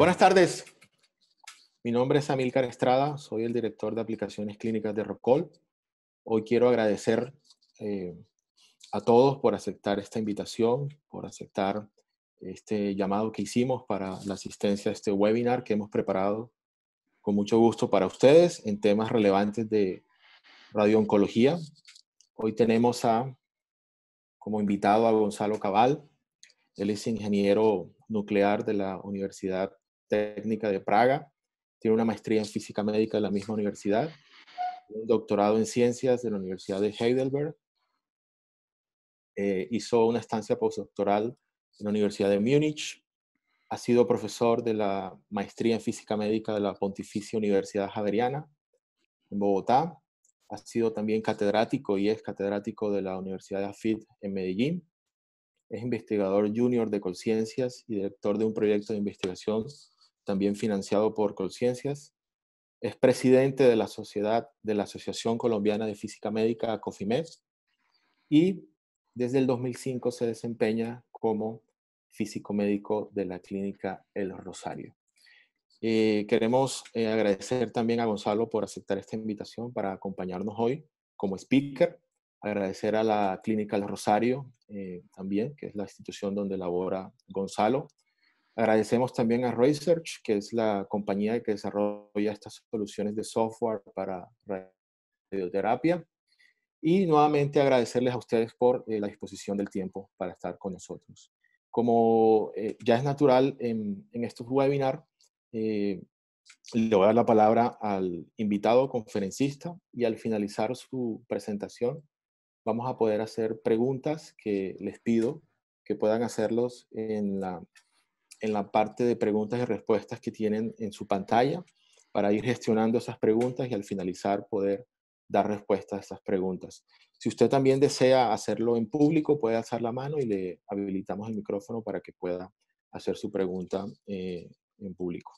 Buenas tardes. Mi nombre es Amílcar Estrada, soy el director de aplicaciones clínicas de Rocol. Hoy quiero agradecer eh, a todos por aceptar esta invitación, por aceptar este llamado que hicimos para la asistencia a este webinar que hemos preparado con mucho gusto para ustedes en temas relevantes de radiooncología. Hoy tenemos a, como invitado a Gonzalo Cabal. Él es ingeniero nuclear de la Universidad Técnica de Praga, tiene una maestría en física médica de la misma universidad, un doctorado en ciencias de la Universidad de Heidelberg, eh, hizo una estancia postdoctoral en la Universidad de Múnich, ha sido profesor de la maestría en física médica de la Pontificia Universidad Javeriana en Bogotá, ha sido también catedrático y es catedrático de la Universidad de Afid en Medellín, es investigador junior de conciencias y director de un proyecto de investigación también financiado por Colciencias. Es presidente de la sociedad de la Asociación Colombiana de Física Médica, COFIMES, y desde el 2005 se desempeña como físico médico de la clínica El Rosario. Eh, queremos eh, agradecer también a Gonzalo por aceptar esta invitación para acompañarnos hoy como speaker. Agradecer a la Clínica El Rosario eh, también, que es la institución donde labora Gonzalo, Agradecemos también a Research, que es la compañía que desarrolla estas soluciones de software para radioterapia. Y nuevamente agradecerles a ustedes por eh, la disposición del tiempo para estar con nosotros. Como eh, ya es natural en, estos webinars, eh, le voy a dar la palabra al invitado conferencista y al finalizar su presentación vamos a poder hacer preguntas que les pido que puedan hacerlos en la en la parte de preguntas y respuestas que tienen en su pantalla para ir gestionando esas preguntas y al finalizar poder dar respuesta a esas preguntas. Si usted también desea hacerlo en público, puede alzar la mano y le habilitamos el micrófono para que pueda hacer su pregunta eh, en público.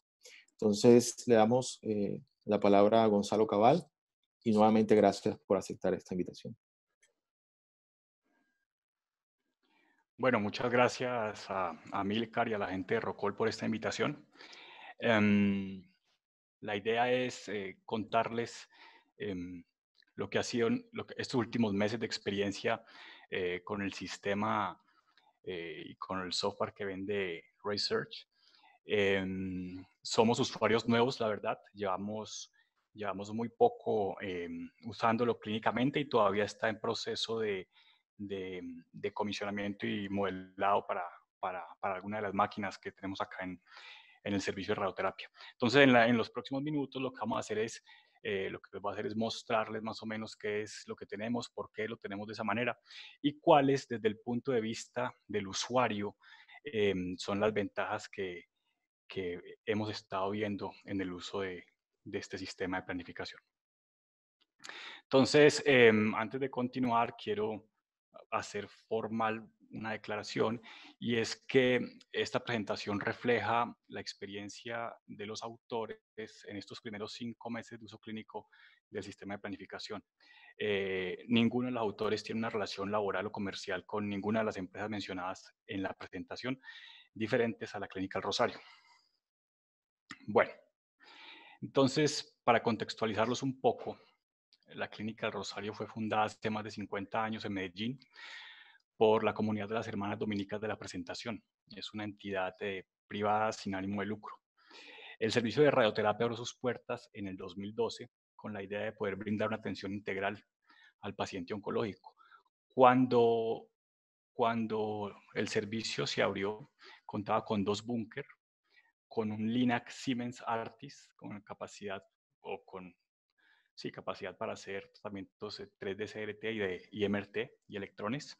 Entonces, le damos eh, la palabra a Gonzalo Cabal y nuevamente gracias por aceptar esta invitación. Bueno, muchas gracias a, a Milcar y a la gente de Rocol por esta invitación. Em, la idea es eh, contarles em, lo que ha sido estos últimos meses de experiencia eh, con el sistema eh, y con el software que vende Research. Em, somos usuarios nuevos, la verdad. Llevamos, llevamos muy poco usándolo clínicamente y todavía está en proceso de, de, comisionamiento y modelado para, para, alguna de las máquinas que tenemos acá en, el servicio de radioterapia. Entonces, en, los próximos minutos lo que vamos a hacer es, eh, lo que a hacer es mostrarles más o menos qué es lo que tenemos, por qué lo tenemos de esa manera y cuáles desde el punto de vista del usuario eh, son las ventajas que, hemos estado viendo en el uso de, este sistema de planificación. Entonces, eh, antes de continuar, quiero hacer formal una declaración y es que esta presentación refleja la experiencia de los autores en estos primeros cinco meses de uso clínico del sistema de planificación. Eh, ninguno de los autores tiene una relación laboral o comercial con ninguna de las empresas mencionadas en la presentación, diferentes a la Clínica El Rosario. Bueno, entonces, para contextualizarlos un poco, la Clínica Rosario fue fundada hace más de 50 años en Medellín por la comunidad de las Hermanas Dominicas de la Presentación. Es una entidad eh, privada sin ánimo de lucro. El servicio de radioterapia abrió sus puertas en el 2012 con la idea de poder brindar una atención integral al paciente oncológico. Cuando, cuando el servicio se abrió, contaba con dos búnker, con un Linux Siemens Artis, con capacidad o con y capacidad para hacer tratamientos 3D eh, CRT y de IMRT y electrones.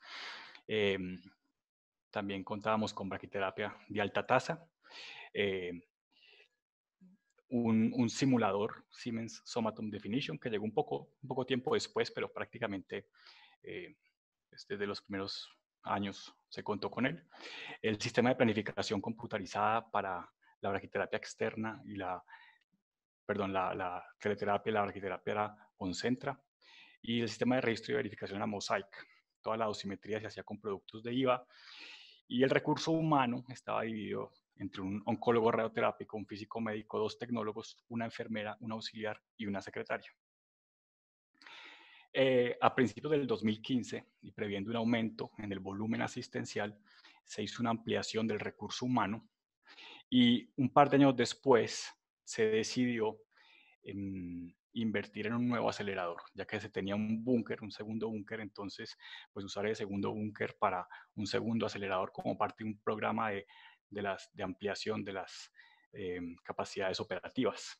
Em, también contábamos con braquiterapia de alta tasa, em, un, simulador Siemens somatum Definition que llegó un poco, un poco tiempo después, pero prácticamente desde eh, este, los primeros años se contó con él. El sistema de planificación computarizada para la braquiterapia externa y la perdón, la, la teleterapia, la arquiterapia era Concentra, y el sistema de registro y verificación era Mosaic. Toda la dosimetría se hacía con productos de IVA, y el recurso humano estaba dividido entre un oncólogo radioterápico, un físico médico, dos tecnólogos, una enfermera, un auxiliar y una secretaria. Eh, a principios del 2015, y previendo un aumento en el volumen asistencial, se hizo una ampliación del recurso humano y un par de años después se decidió invertir en un nuevo acelerador, ya que se tenía un búnker, un segundo búnker, entonces pues usar el segundo búnker para un segundo acelerador como parte de un programa de, ampliación de las eh, capacidades operativas.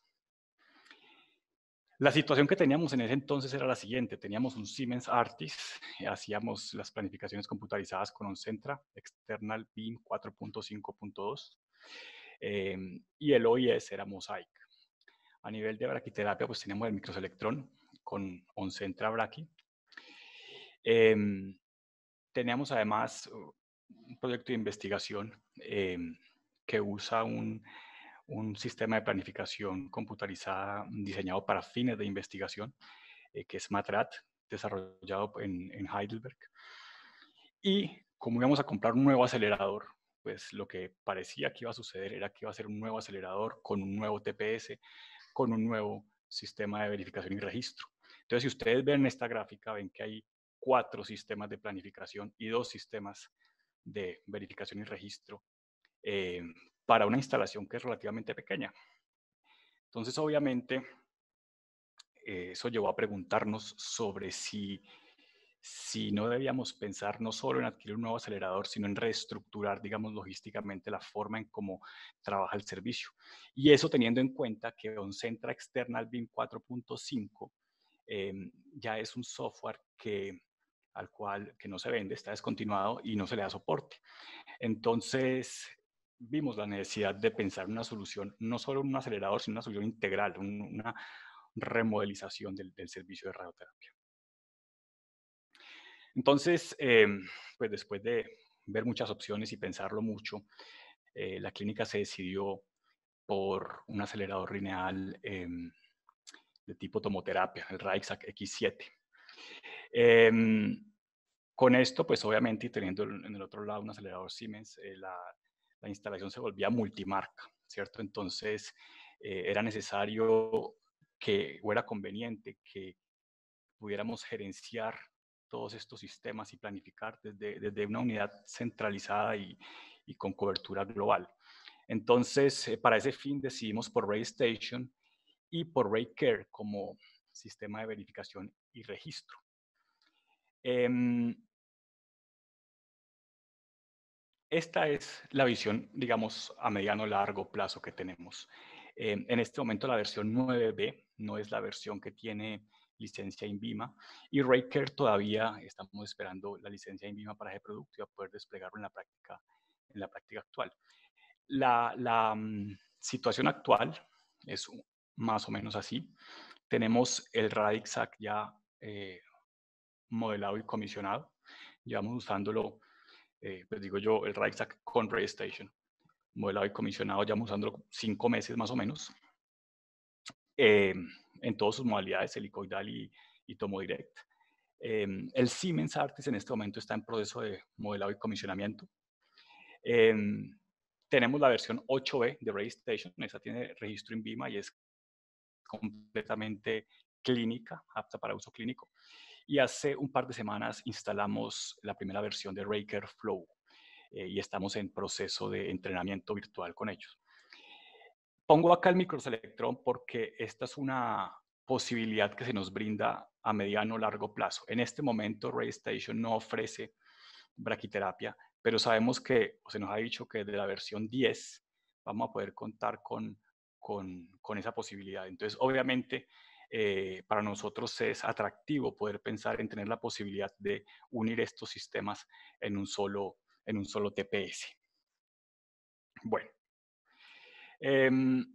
La situación que teníamos en ese entonces era la siguiente, teníamos un Siemens Artis, eh, hacíamos las planificaciones computarizadas con un Centra External Beam 4.5.2, Em, y el OIS era Mosaic. A nivel de braquiterapia, pues tenemos el microselectrón con Oncentra Brachi. Em, teníamos además uh, un proyecto de investigación em, que usa un, sistema de planificación computarizada diseñado para fines de investigación, eh, que es MATRAT, desarrollado en Heidelberg. Y como íbamos a comprar un nuevo acelerador, pues lo que parecía que iba a suceder era que iba a ser un nuevo acelerador con un nuevo TPS, con un nuevo sistema de verificación y registro. Entonces, si ustedes ven esta gráfica, ven que hay cuatro sistemas de planificación y dos sistemas de verificación y registro eh, para una instalación que es relativamente pequeña. Entonces, obviamente, eh, eso llevó a preguntarnos sobre si si no debíamos pensar no solo en adquirir un nuevo acelerador, sino en reestructurar, digamos, logísticamente la forma en cómo trabaja el servicio. Y eso teniendo en cuenta que Oncentra External BIM 4.5 em, ya es un software que al cual que no se vende, está descontinuado y no se le da soporte. Entonces, vimos la necesidad de pensar una solución, no solo un acelerador, sino una solución integral, una remodelización del servicio de radioterapia. Entonces, em, pues después de ver muchas opciones y pensarlo mucho, eh, la clínica se decidió por un acelerador lineal em, de tipo tomoterapia, el Rixac X7. Em, con esto, pues obviamente, teniendo en el otro lado un acelerador Siemens, eh, la, instalación se volvía multimarca, ¿cierto? Entonces, eh, era necesario que, o era conveniente que pudiéramos gerenciar todos estos sistemas y planificar desde, desde una unidad centralizada y, con cobertura global. Entonces, eh, para ese fin decidimos por RayStation y por Care como sistema de verificación y registro. Em, esta es la visión, digamos, a mediano largo plazo que tenemos. Em, en este momento la versión 9B no es la versión que tiene licencia en INVIMA. Y Raycare todavía estamos esperando la licencia en INVIMA para g producto y a poder desplegarlo en la práctica, en la práctica actual. La, mm, situación actual es más o menos así. Tenemos el Radixac ya eh, modelado y comisionado. Llevamos usándolo, eh, pues digo yo, el Radixac con RayStation. Modelado y comisionado, llevamos usándolo cinco meses más o menos. Em, en todas sus modalidades, helicoidal y, tomo direct. Eh, el Siemens Artis en este momento está en proceso de modelado y comisionamiento. Eh, tenemos la versión 8B de RayStation, esa tiene registro en VIMA y es completamente clínica, apta para uso clínico. Y hace un par de semanas instalamos la primera versión de Raker Flow eh, y estamos en proceso de entrenamiento virtual con ellos. Pongo acá el microselectrón porque esta es una posibilidad que se nos brinda a mediano o largo plazo. En este momento, RayStation no ofrece braquiterapia, pero sabemos que se nos ha dicho que de la versión 10 vamos a poder contar con, con, esa posibilidad. Entonces, obviamente, eh, para nosotros es atractivo poder pensar en tener la posibilidad de unir estos sistemas en un solo, en un solo TPS. Bueno, Em,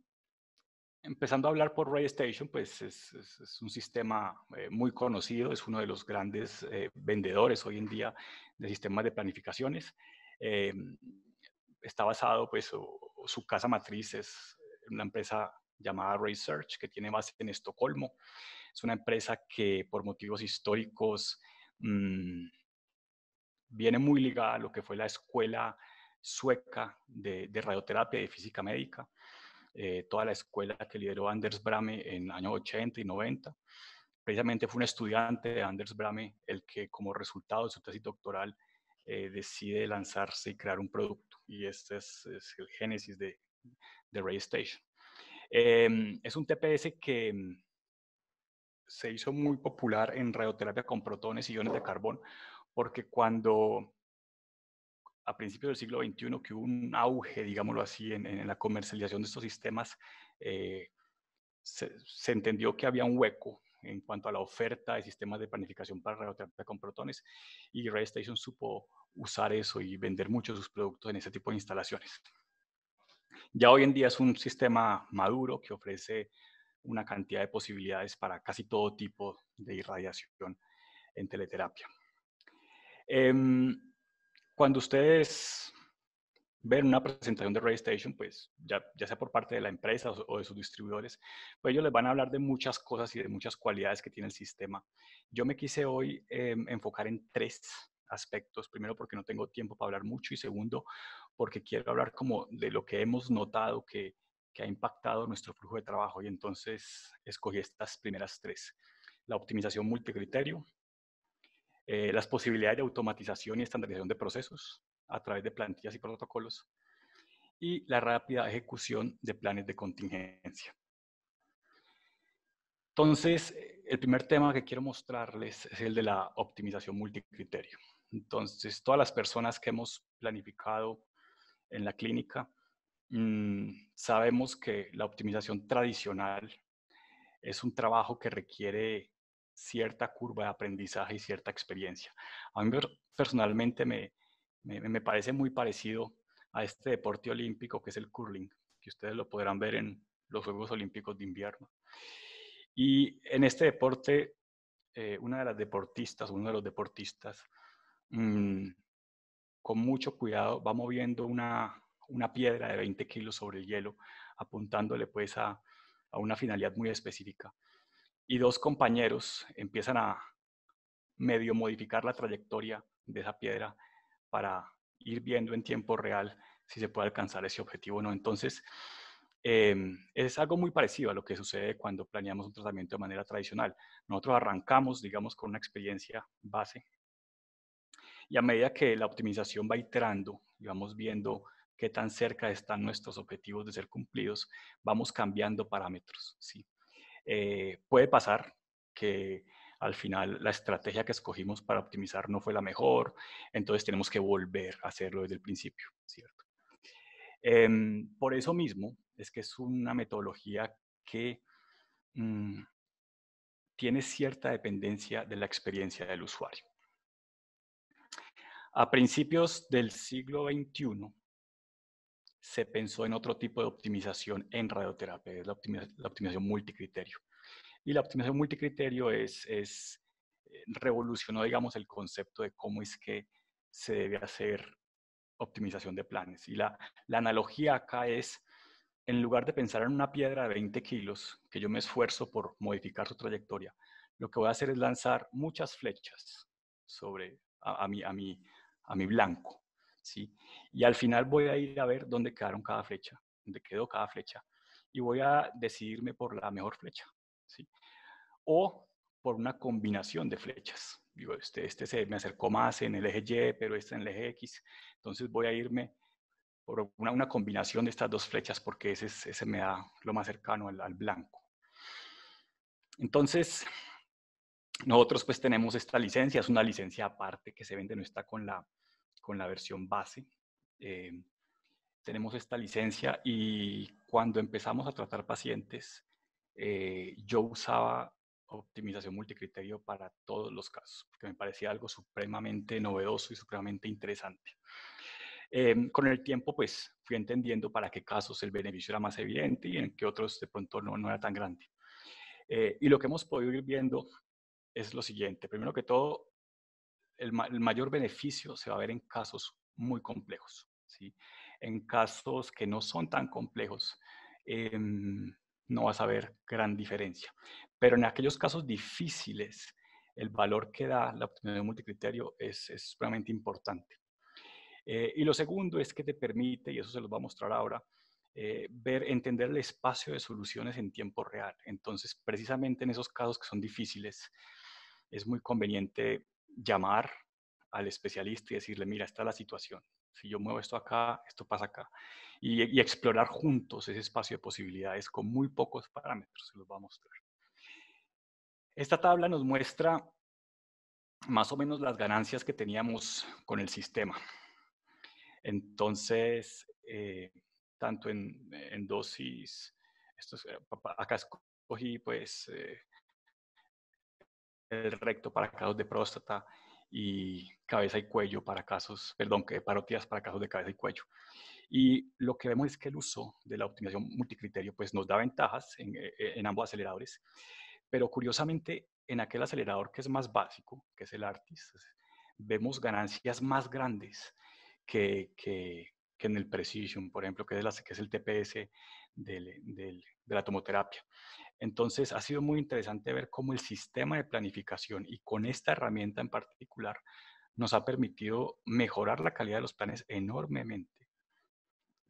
empezando a hablar por RayStation, pues es, un sistema eh, muy conocido, es uno de los grandes eh, vendedores hoy en día de sistemas de planificaciones. Em, está basado, pues, su casa matriz es una empresa llamada Research, que tiene base en Estocolmo. Es una empresa que por motivos históricos mm, viene muy ligada a lo que fue la escuela sueca de, radioterapia y física médica, eh, toda la escuela que lideró Anders Brame en años 80 y 90. Precisamente fue un estudiante de Anders Brame el que como resultado de su tesis doctoral eh, decide lanzarse y crear un producto. Y este es, el génesis de, de RayStation. Em, es un TPS que mm, se hizo muy popular en radioterapia con protones y iones de carbón, porque cuando a principios del siglo XXI que hubo un auge, digámoslo así, en, la comercialización de estos sistemas, eh, se, entendió que había un hueco en cuanto a la oferta de sistemas de planificación para radioterapia con protones y RayStation supo usar eso y vender muchos de sus productos en ese tipo de instalaciones. Ya hoy en día es un sistema maduro que ofrece una cantidad de posibilidades para casi todo tipo de irradiación en teleterapia. Em, cuando ustedes ven una presentación de RayStation, pues ya, sea por parte de la empresa o, de sus distribuidores, pues ellos les van a hablar de muchas cosas y de muchas cualidades que tiene el sistema. Yo me quise hoy eh, enfocar en tres aspectos. Primero, porque no tengo tiempo para hablar mucho y segundo, porque quiero hablar como de lo que hemos notado que, que ha impactado nuestro flujo de trabajo y entonces escogí estas primeras tres. La optimización multicriterio, eh, las posibilidades de automatización y estandarización de procesos a través de plantillas y protocolos, y la rápida ejecución de planes de contingencia. Entonces, eh, el primer tema que quiero mostrarles es el de la optimización multicriterio. Entonces, todas las personas que hemos planificado en la clínica, mm, sabemos que la optimización tradicional es un trabajo que requiere cierta curva de aprendizaje y cierta experiencia. A mí personalmente me, parece muy parecido a este deporte olímpico que es el curling, que ustedes lo podrán ver en los Juegos Olímpicos de Invierno. Y en este deporte, eh, una de las deportistas, uno de los deportistas, mm, con mucho cuidado va moviendo una, piedra de 20 kilos sobre el hielo, apuntándole pues a una finalidad muy específica y dos compañeros empiezan a medio modificar la trayectoria de esa piedra para ir viendo en tiempo real si se puede alcanzar ese objetivo o no. Entonces, em, es algo muy parecido a lo que sucede cuando planeamos un tratamiento de manera tradicional. Nosotros arrancamos, digamos, con una experiencia base y a medida que la optimización va iterando y vamos viendo qué tan cerca están nuestros objetivos de ser cumplidos, vamos cambiando parámetros, ¿sí? Eh, puede pasar que al final la estrategia que escogimos para optimizar no fue la mejor, entonces tenemos que volver a hacerlo desde el principio, ¿cierto? Em, por eso mismo es que es una metodología que mm, tiene cierta dependencia de la experiencia del usuario. A principios del siglo XXI, se pensó en otro tipo de optimización en radioterapia, es la, optimización multicriterio. Y la optimización multicriterio es, eh, revolucionó, digamos, el concepto de cómo es que se debe hacer optimización de planes. Y la, analogía acá es, en lugar de pensar en una piedra de 20 kilos, que yo me esfuerzo por modificar su trayectoria, lo que voy a hacer es lanzar muchas flechas sobre a mi blanco. Y al final voy a ir a ver dónde quedaron cada flecha, dónde quedó cada flecha. Y voy a decidirme por la mejor flecha, O por una combinación de flechas. Digo, este, este se me acercó más en el eje Y, pero este en el eje X. Entonces voy a irme por una, combinación de estas dos flechas porque ese, ese me da lo más cercano al blanco. Entonces, nosotros pues tenemos esta licencia, es una licencia aparte que se vende, no está con la, con la versión base. Eh, tenemos esta licencia y cuando empezamos a tratar pacientes, eh, yo usaba optimización multicriterio para todos los casos, porque me parecía algo supremamente novedoso y supremamente interesante. Em, con el tiempo, pues fui entendiendo para qué casos el beneficio era más evidente y en qué otros de pronto no, era tan grande. Eh, y lo que hemos podido ir viendo es lo siguiente. Primero que todo, el, mayor beneficio se va a ver en casos muy complejos, ¿sí? En casos que no son tan complejos, em, no vas a ver gran diferencia. Pero en aquellos casos difíciles, el valor que da la optimización multicriterio es, es sumamente importante. Eh, y lo segundo es que te permite, y eso se los va a mostrar ahora, eh, ver, entender el espacio de soluciones en tiempo real. Entonces, precisamente en esos casos que son difíciles, es muy conveniente llamar al especialista y decirle, mira, está la situación. Si yo muevo esto acá, esto pasa acá. Y, explorar juntos ese espacio de posibilidades con muy pocos parámetros, se los va a mostrar. Esta tabla nos muestra más o menos las ganancias que teníamos con el sistema. Entonces, eh, tanto en, dosis, esto eh, acá escogí pues eh, el recto para casos de próstata y cabeza y cuello para casos, perdón, que parotías para casos de cabeza y cuello. Y lo que vemos es que el uso de la optimización multicriterio pues nos da ventajas en, eh, eh, ambos aceleradores, pero curiosamente en aquel acelerador que es más básico, que es el ARTIS, vemos ganancias más grandes que, en el Precision, por ejemplo, que es, que es el TPS del, de la tomoterapia. Entonces, ha sido muy interesante ver cómo el sistema de planificación y con esta herramienta en particular nos ha permitido mejorar la calidad de los planes enormemente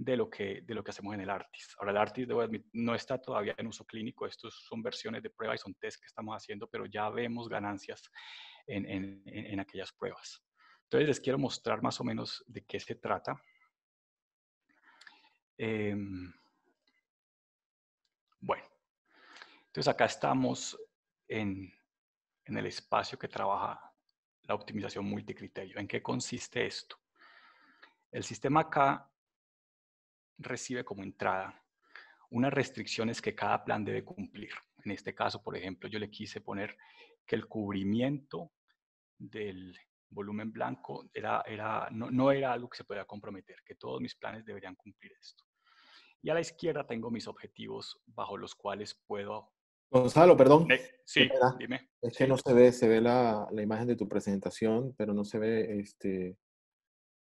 de lo que, de lo que hacemos en el ARTIS. Ahora, el ARTIS debo no está todavía en uso clínico, estos son versiones de prueba y son test que estamos haciendo, pero ya vemos ganancias en, aquellas pruebas. Entonces, les quiero mostrar más o menos de qué se trata. Em, bueno. Entonces acá estamos en, en el espacio que trabaja la optimización multicriterio. ¿En qué consiste esto? El sistema acá recibe como entrada unas restricciones que cada plan debe cumplir. En este caso, por ejemplo, yo le quise poner que el cubrimiento del volumen blanco era, era, no, no era algo que se podía comprometer, que todos mis planes deberían cumplir esto. Y a la izquierda tengo mis objetivos bajo los cuales puedo Gonzalo, perdón. Eh, sí, dime. Es que no se ve, se ve la, imagen de tu presentación, pero no se ve este,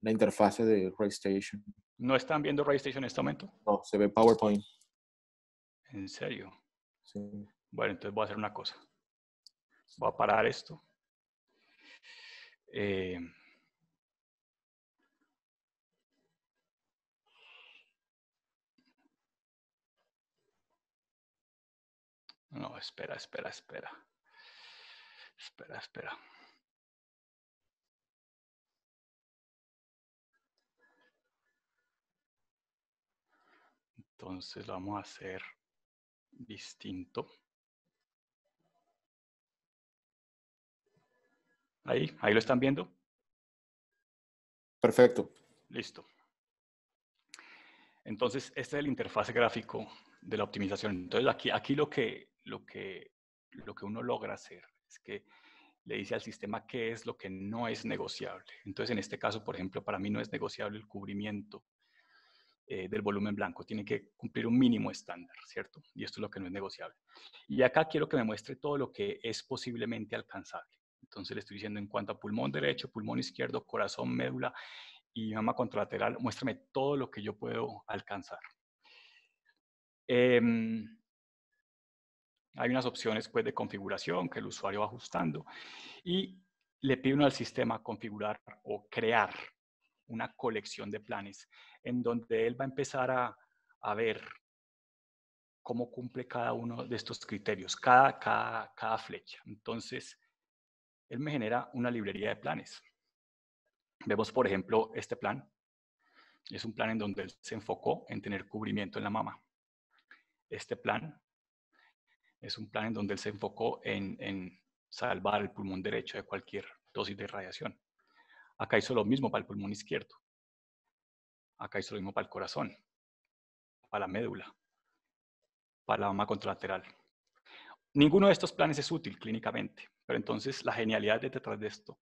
la interfase de RayStation. ¿No están viendo RayStation en este momento? No, se ve PowerPoint. ¿En serio? Sí. Bueno, entonces voy a hacer una cosa. Voy a parar esto. Eh, No, espera, espera, espera. Espera, espera. Entonces vamos a hacer distinto. Ahí, ahí lo están viendo. Perfecto. Listo. Entonces, este es el interfaz gráfico de la optimización. Entonces, aquí, aquí lo que lo que, lo que uno logra hacer es que le dice al sistema qué es lo que no es negociable. Entonces, en este caso, por ejemplo, para mí no es negociable el cubrimiento eh, del volumen blanco. Tiene que cumplir un mínimo estándar, ¿cierto? Y esto es lo que no es negociable. Y acá quiero que me muestre todo lo que es posiblemente alcanzable. Entonces, le estoy diciendo en cuanto a pulmón derecho, pulmón izquierdo, corazón, médula y mama contralateral, muéstrame todo lo que yo puedo alcanzar. Eh, hay unas opciones pues, de configuración que el usuario va ajustando y le pide al sistema configurar o crear una colección de planes en donde él va a empezar a, ver cómo cumple cada uno de estos criterios, cada, cada, cada flecha. Entonces, él me genera una librería de planes. Vemos, por ejemplo, este plan. Es un plan en donde él se enfocó en tener cubrimiento en la mama. Este plan es un plan en donde él se enfocó en, salvar el pulmón derecho de cualquier dosis de radiación. Acá hizo lo mismo para el pulmón izquierdo. Acá hizo lo mismo para el corazón, para la médula, para la mama contralateral. Ninguno de estos planes es útil clínicamente, pero entonces la genialidad detrás de esto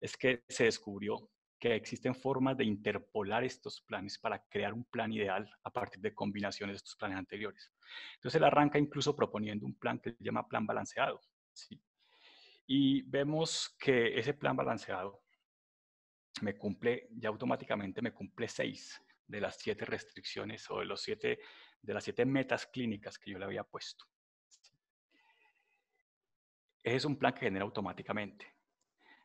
es que se descubrió que existen formas de interpolar estos planes para crear un plan ideal a partir de combinaciones de estos planes anteriores. Entonces él arranca incluso proponiendo un plan que se llama plan balanceado. Y vemos que ese plan balanceado me cumple, ya automáticamente me cumple seis de las siete restricciones o de, los siete, de las siete metas clínicas que yo le había puesto. Ese es un plan que genera automáticamente.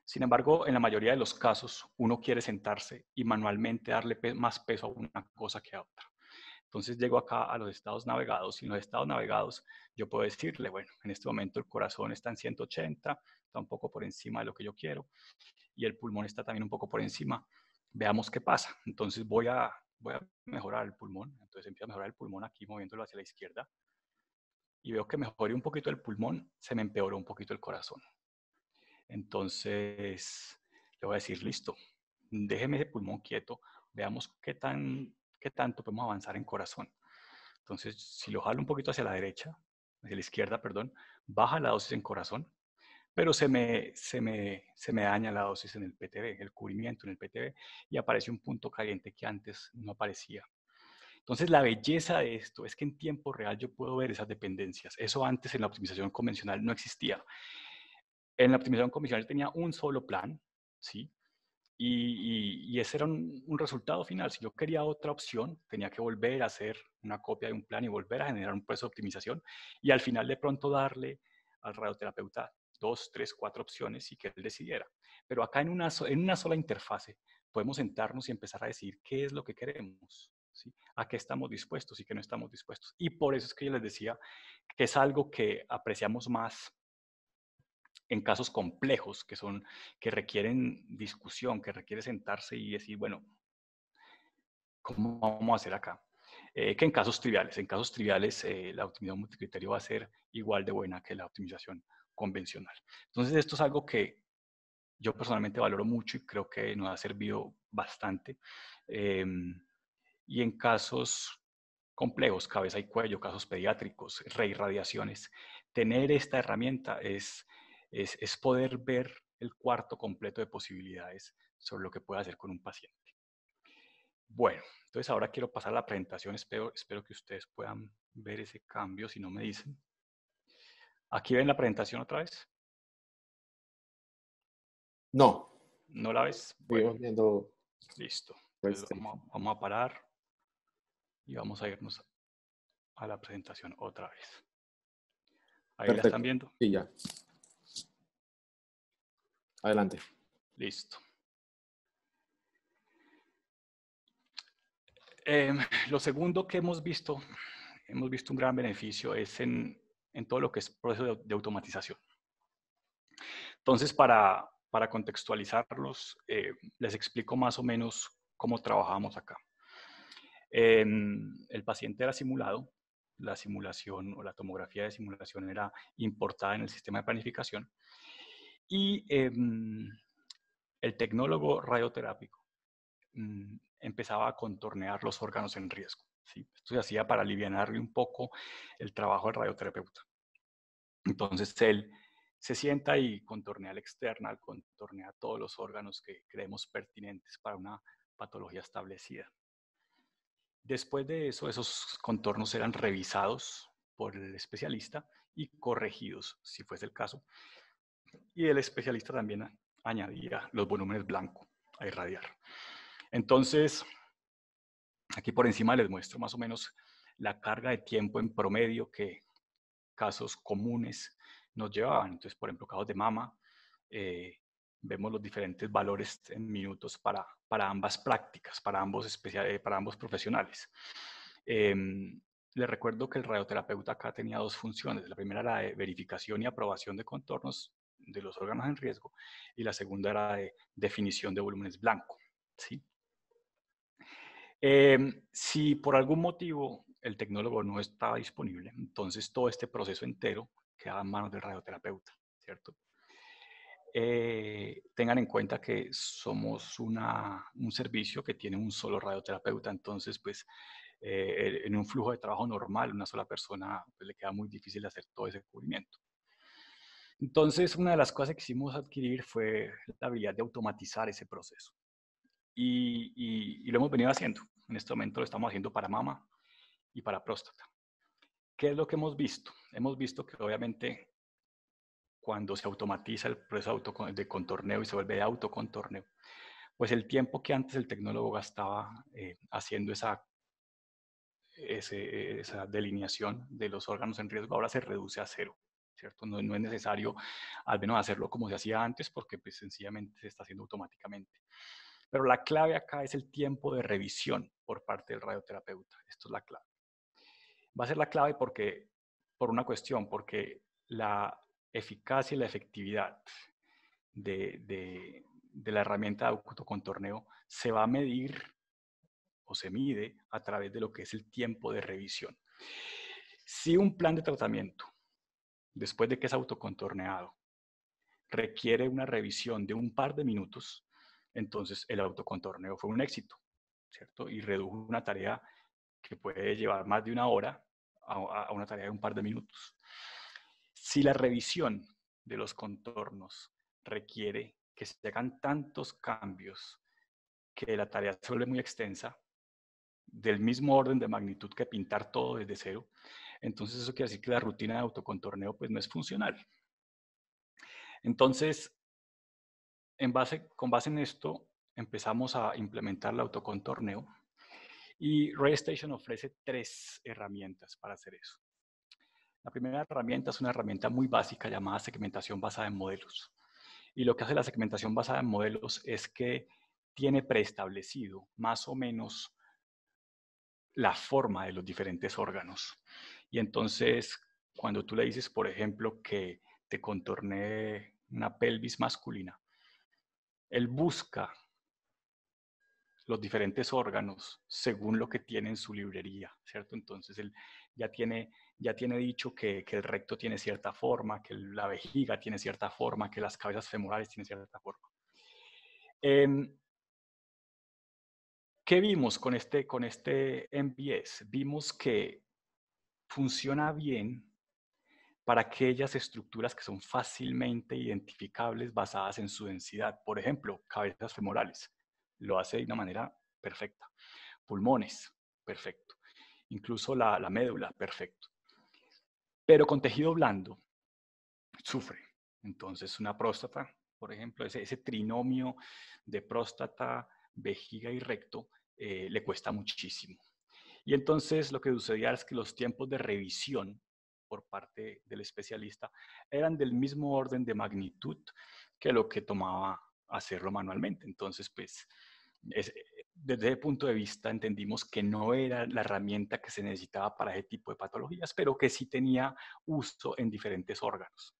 Sin embargo, en la mayoría de los casos, uno quiere sentarse y manualmente darle más peso a una cosa que a otra. Entonces llego acá a los estados navegados y en los estados navegados yo puedo decirle, bueno, en este momento el corazón está en 180, está un poco por encima de lo que yo quiero y el pulmón está también un poco por encima. Veamos qué pasa. Entonces voy a, voy a mejorar el pulmón. Entonces empiezo a mejorar el pulmón aquí moviéndolo hacia la izquierda y veo que mejoré un poquito el pulmón, se me empeoró un poquito el corazón. Entonces, le voy a decir, listo, déjeme ese pulmón quieto, veamos qué, tan, qué tanto podemos avanzar en corazón. Entonces, si lo jalo un poquito hacia la derecha, hacia la izquierda, perdón, baja la dosis en corazón, pero se me, se me, se me daña la dosis en el PTB, el cubrimiento en el PTB, y aparece un punto caliente que antes no aparecía. Entonces, la belleza de esto es que en tiempo real yo puedo ver esas dependencias. Eso antes en la optimización convencional no existía. En la optimización comisional tenía un solo plan, ¿sí? Y, ese era un, resultado final. Si yo quería otra opción, tenía que volver a hacer una copia de un plan y volver a generar un proceso de optimización y al final de pronto darle al radioterapeuta dos, tres, cuatro opciones y que él decidiera. Pero acá en una, en una sola interfase podemos sentarnos y empezar a decir qué es lo que queremos, ¿sí? a qué estamos dispuestos y qué no estamos dispuestos. Y por eso es que yo les decía que es algo que apreciamos más en casos complejos que son que requieren discusión, que requiere sentarse y decir, bueno, ¿cómo vamos a hacer acá? Eh, que en casos triviales. En casos triviales, eh, la optimización multicriterio va a ser igual de buena que la optimización convencional. Entonces, esto es algo que yo personalmente valoro mucho y creo que nos ha servido bastante. Em, y en casos complejos, cabeza y cuello, casos pediátricos, reirradiaciones, tener esta herramienta es es, poder ver el cuarto completo de posibilidades sobre lo que puede hacer con un paciente. Bueno, entonces ahora quiero pasar a la presentación. Espero, espero que ustedes puedan ver ese cambio, si no me dicen. ¿Aquí ven la presentación otra vez? No. ¿No la ves? voy viendo... Listo. Pues, vamos, a, parar y vamos a irnos a la presentación otra vez. Ahí la están viendo. Sí, ya. Adelante. Listo. Em, lo segundo que hemos visto, hemos visto un gran beneficio es en, todo lo que es proceso de, automatización. Entonces, para, contextualizarlos, eh, les explico más o menos cómo trabajamos acá. Em, el paciente era simulado, la simulación o la tomografía de simulación era importada en el sistema de planificación y em, el tecnólogo radioterápico mm, empezaba a contornear los órganos en riesgo. Esto se hacía para aliviarle un poco el trabajo del radioterapeuta. Entonces él se sienta y contornea el externa, contornea todos los órganos que creemos pertinentes para una patología establecida. Después de eso, esos contornos eran revisados por el especialista y corregidos, si fuese el caso, y el especialista también añadía los volúmenes blancos a irradiar. Entonces, aquí por encima les muestro más o menos la carga de tiempo en promedio que casos comunes nos llevaban. Entonces, por ejemplo, casos de mama, eh, vemos los diferentes valores en minutos para, ambas prácticas, para ambos, eh, para ambos profesionales. Em, les recuerdo que el radioterapeuta acá tenía dos funciones. La primera era de verificación y aprobación de contornos de los órganos en riesgo y la segunda era de definición de volúmenes blanco. Em, si por algún motivo el tecnólogo no está disponible, entonces todo este proceso entero queda en manos del radioterapeuta, ¿cierto? Eh, tengan en cuenta que somos un servicio que tiene un solo radioterapeuta, entonces pues eh, en un flujo de trabajo normal una sola persona pues, le queda muy difícil hacer todo ese cubrimiento. Entonces, una de las cosas que quisimos adquirir fue la habilidad de automatizar ese proceso. Y, lo hemos venido haciendo. En este momento lo estamos haciendo para mama y para próstata. ¿Qué es lo que hemos visto? Hemos visto que obviamente cuando se automatiza el proceso de contorneo y se vuelve de autocontorneo, pues el tiempo que antes el tecnólogo gastaba eh, haciendo esa, esa delineación de los órganos en riesgo ahora se reduce a cero. No, es necesario al menos hacerlo como se hacía antes porque pues sencillamente se está haciendo automáticamente. Pero la clave acá es el tiempo de revisión por parte del radioterapeuta. Esto es la clave. Va a ser la clave porque, por una cuestión, porque la eficacia y la efectividad de, de la herramienta de autocontorneo se va a medir o se mide a través de lo que es el tiempo de revisión. Si un plan de tratamiento después de que es autocontorneado, requiere una revisión de un par de minutos, entonces el autocontorneo fue un éxito, ¿cierto? Y redujo una tarea que puede llevar más de una hora a, una tarea de un par de minutos. Si la revisión de los contornos requiere que se hagan tantos cambios que la tarea se vuelve muy extensa, del mismo orden de magnitud que pintar todo desde cero, entonces eso quiere decir que la rutina de autocontorneo pues no es funcional. Entonces, base, con base en esto, empezamos a implementar el autocontorneo y Station ofrece tres herramientas para hacer eso. La primera herramienta es una herramienta muy básica llamada segmentación basada en modelos. Y lo que hace la segmentación basada en modelos es que tiene preestablecido más o menos la forma de los diferentes órganos. Y entonces, cuando tú le dices, por ejemplo, que te contorne una pelvis masculina, él busca los diferentes órganos según lo que tiene en su librería, ¿cierto? Entonces él ya tiene, ya tiene dicho que, el recto tiene cierta forma, que la vejiga tiene cierta forma, que las cabezas femorales tienen cierta forma. Em, ¿Qué vimos con este, con este Vimos que funciona bien para aquellas estructuras que son fácilmente identificables basadas en su densidad. Por ejemplo, cabezas femorales. Lo hace de una manera perfecta. Pulmones, perfecto. Incluso la, médula, perfecto. Pero con tejido blando, sufre. Entonces, una próstata, por ejemplo, ese, trinomio de próstata, vejiga y recto, eh, le cuesta muchísimo. Y entonces lo que sucedía es que los tiempos de revisión por parte del especialista eran del mismo orden de magnitud que lo que tomaba hacerlo manualmente. Entonces, pues, eh, desde ese punto de vista entendimos que no era la herramienta que se necesitaba para ese tipo de patologías, pero que sí tenía uso en diferentes órganos.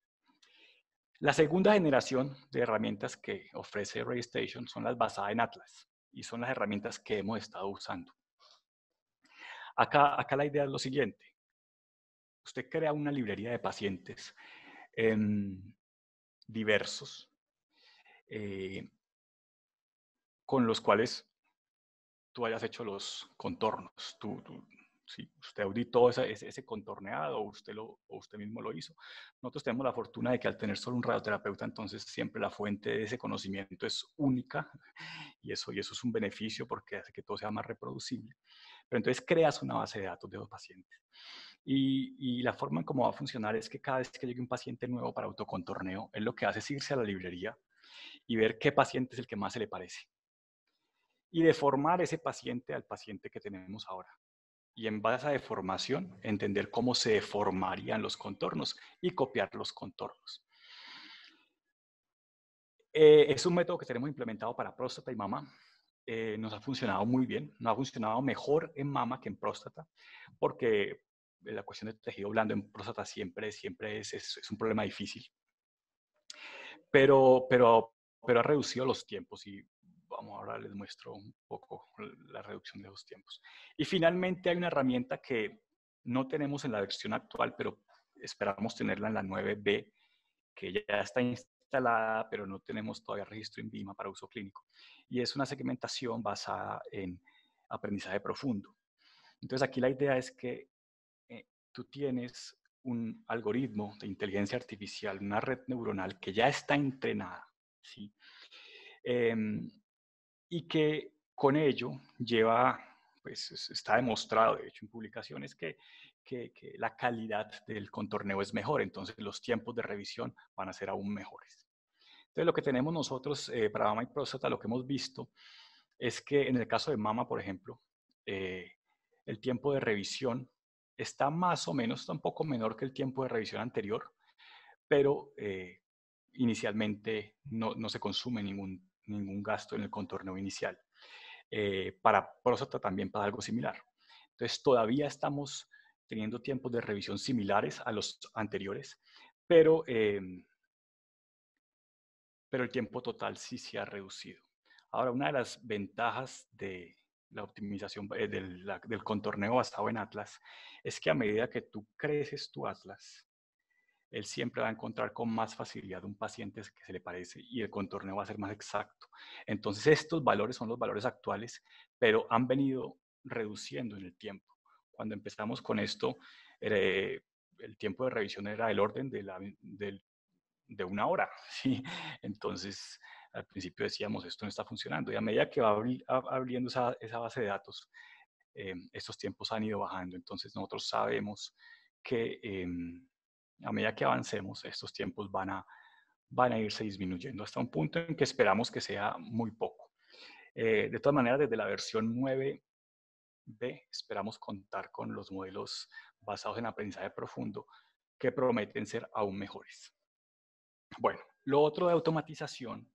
La segunda generación de herramientas que ofrece RayStation son las basadas en Atlas y son las herramientas que hemos estado usando. Acá, la idea es lo siguiente. Usted crea una librería de pacientes em, diversos eh, con los cuales tú hayas hecho los contornos. si usted auditó ese, ese contorneado usted lo, o usted mismo lo hizo. Nosotros tenemos la fortuna de que al tener solo un radioterapeuta, entonces siempre la fuente de ese conocimiento es única y eso es un beneficio porque hace que todo sea más reproducible. Pero entonces creas una base de datos de los pacientes. Y, la forma en cómo va a funcionar es que cada vez que llegue un paciente nuevo para autocontorneo, él lo que hace es irse a la librería y ver qué paciente es el que más se le parece. Y deformar ese paciente al paciente que tenemos ahora. Y en base a deformación, entender cómo se deformarían los contornos y copiar los contornos. Eh, es un método que tenemos implementado para próstata y mamá eh, nos ha funcionado muy bien, nos ha funcionado mejor en mama que en próstata, porque la cuestión del tejido blando en próstata siempre, siempre es, un problema difícil. Pero, pero, pero ha reducido los tiempos y vamos, ahora les muestro un poco la reducción de los tiempos. Y finalmente hay una herramienta que no tenemos en la versión actual, pero esperamos tenerla en la 9B, que ya está instalada, pero no tenemos todavía registro en BIMA para uso clínico. Y es una segmentación basada en aprendizaje profundo. Entonces aquí la idea es que eh, tú tienes un algoritmo de inteligencia artificial, una red neuronal que ya está entrenada, ¿sí? Em, y que con ello lleva, pues está demostrado, de hecho, en publicaciones que que, la calidad del contorneo es mejor, entonces los tiempos de revisión van a ser aún mejores. Entonces, lo que tenemos nosotros eh, para mama y próstata, lo que hemos visto es que en el caso de mama, por ejemplo, eh, el tiempo de revisión está más o menos, tampoco menor que el tiempo de revisión anterior, pero eh, inicialmente no, se consume ningún, ningún gasto en el contorneo inicial. para próstata también pasa algo similar. Entonces, todavía estamos teniendo tiempos de revisión similares a los anteriores, pero, em, pero el tiempo total sí se ha reducido. Ahora, una de las ventajas de la optimización eh, del, del contorneo basado en Atlas es que a medida que tú creces tu Atlas, él siempre va a encontrar con más facilidad un paciente que se le parece y el contorneo va a ser más exacto. Entonces, estos valores son los valores actuales, pero han venido reduciendo en el tiempo. Cuando empezamos con esto, eh, el tiempo de revisión era del orden de, una hora. ¿sí? Entonces, al principio decíamos, esto no está funcionando. Y a medida que va abriendo esa, base de datos, eh, estos tiempos han ido bajando. Entonces, nosotros sabemos que eh, a medida que avancemos, estos tiempos van a, van a irse disminuyendo hasta un punto en que esperamos que sea muy poco. de todas maneras, desde la versión 9 B, esperamos contar con los modelos basados en aprendizaje profundo que prometen ser aún mejores. Bueno, lo otro de automatización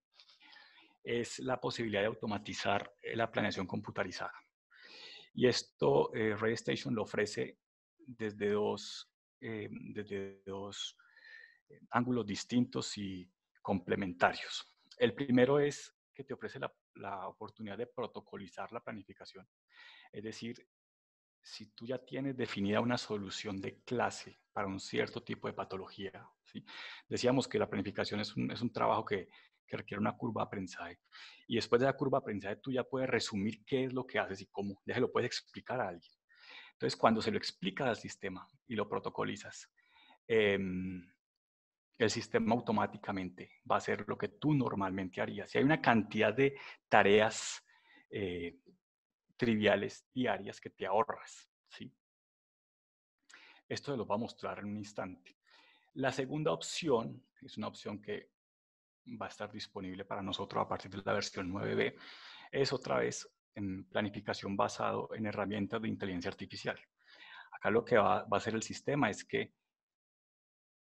es la posibilidad de automatizar eh, la planeación computarizada. Y esto eh, RayStation lo ofrece desde dos, eh, desde dos ángulos distintos y complementarios. El primero es que te ofrece la la oportunidad de protocolizar la planificación. Es decir, si tú ya tienes definida una solución de clase para un cierto tipo de patología, decíamos que la planificación es un, es un trabajo que, que, requiere una curva de aprendizaje. Y después de la curva de aprendizaje tú ya puedes resumir qué es lo que haces y cómo. Ya se lo puedes explicar a alguien. Entonces, cuando se lo explicas al sistema y lo protocolizas, em, el sistema automáticamente va a hacer lo que tú normalmente harías. Y hay una cantidad de tareas eh, triviales diarias que te ahorras. ¿sí? Esto se lo va a mostrar en un instante. La segunda opción es una opción que va a estar disponible para nosotros a partir de la versión 9b. Es otra vez en planificación basado en herramientas de inteligencia artificial. Acá lo que va, va a hacer el sistema es que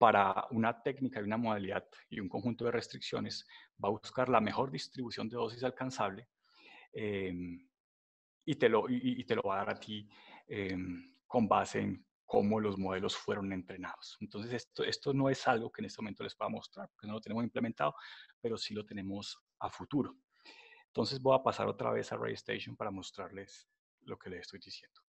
para una técnica y una modalidad y un conjunto de restricciones va a buscar la mejor distribución de dosis alcanzable em, y, te lo, y, te lo va a dar a ti em, con base en cómo los modelos fueron entrenados. Entonces, esto, esto no es algo que en este momento les pueda mostrar, porque no lo tenemos implementado, pero sí lo tenemos a futuro. Entonces, voy a pasar otra vez a Station para mostrarles lo que les estoy diciendo.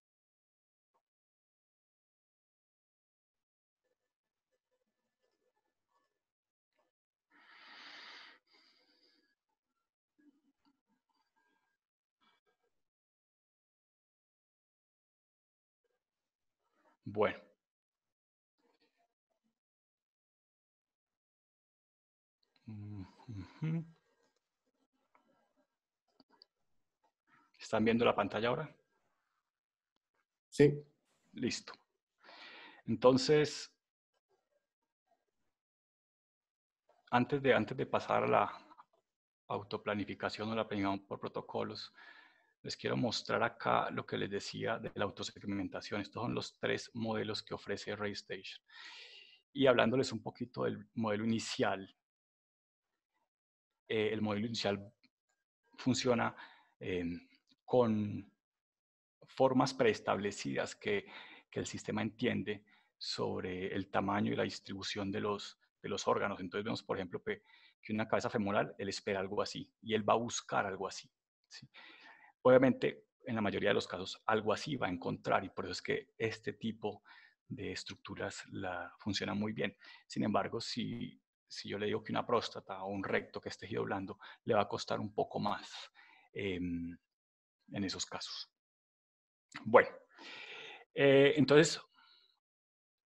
Bueno. ¿Están viendo la pantalla ahora? Sí. Listo. Entonces, antes de, antes de pasar a la autoplanificación o la planificación por protocolos, les quiero mostrar acá lo que les decía de la autosegmentación. Estos son los tres modelos que ofrece RayStation. Y hablándoles un poquito del modelo inicial, eh, el modelo inicial funciona em, con formas preestablecidas que, el sistema entiende sobre el tamaño y la distribución de los, de los órganos. Entonces vemos, por ejemplo, que, una cabeza femoral, él espera algo así y él va a buscar algo así. ¿sí? Obviamente, en la mayoría de los casos, algo así va a encontrar y por eso es que este tipo de estructuras la, funcionan muy bien. Sin embargo, si, yo le digo que una próstata o un recto que esté tejido le va a costar un poco más em, en esos casos. Bueno, eh, entonces,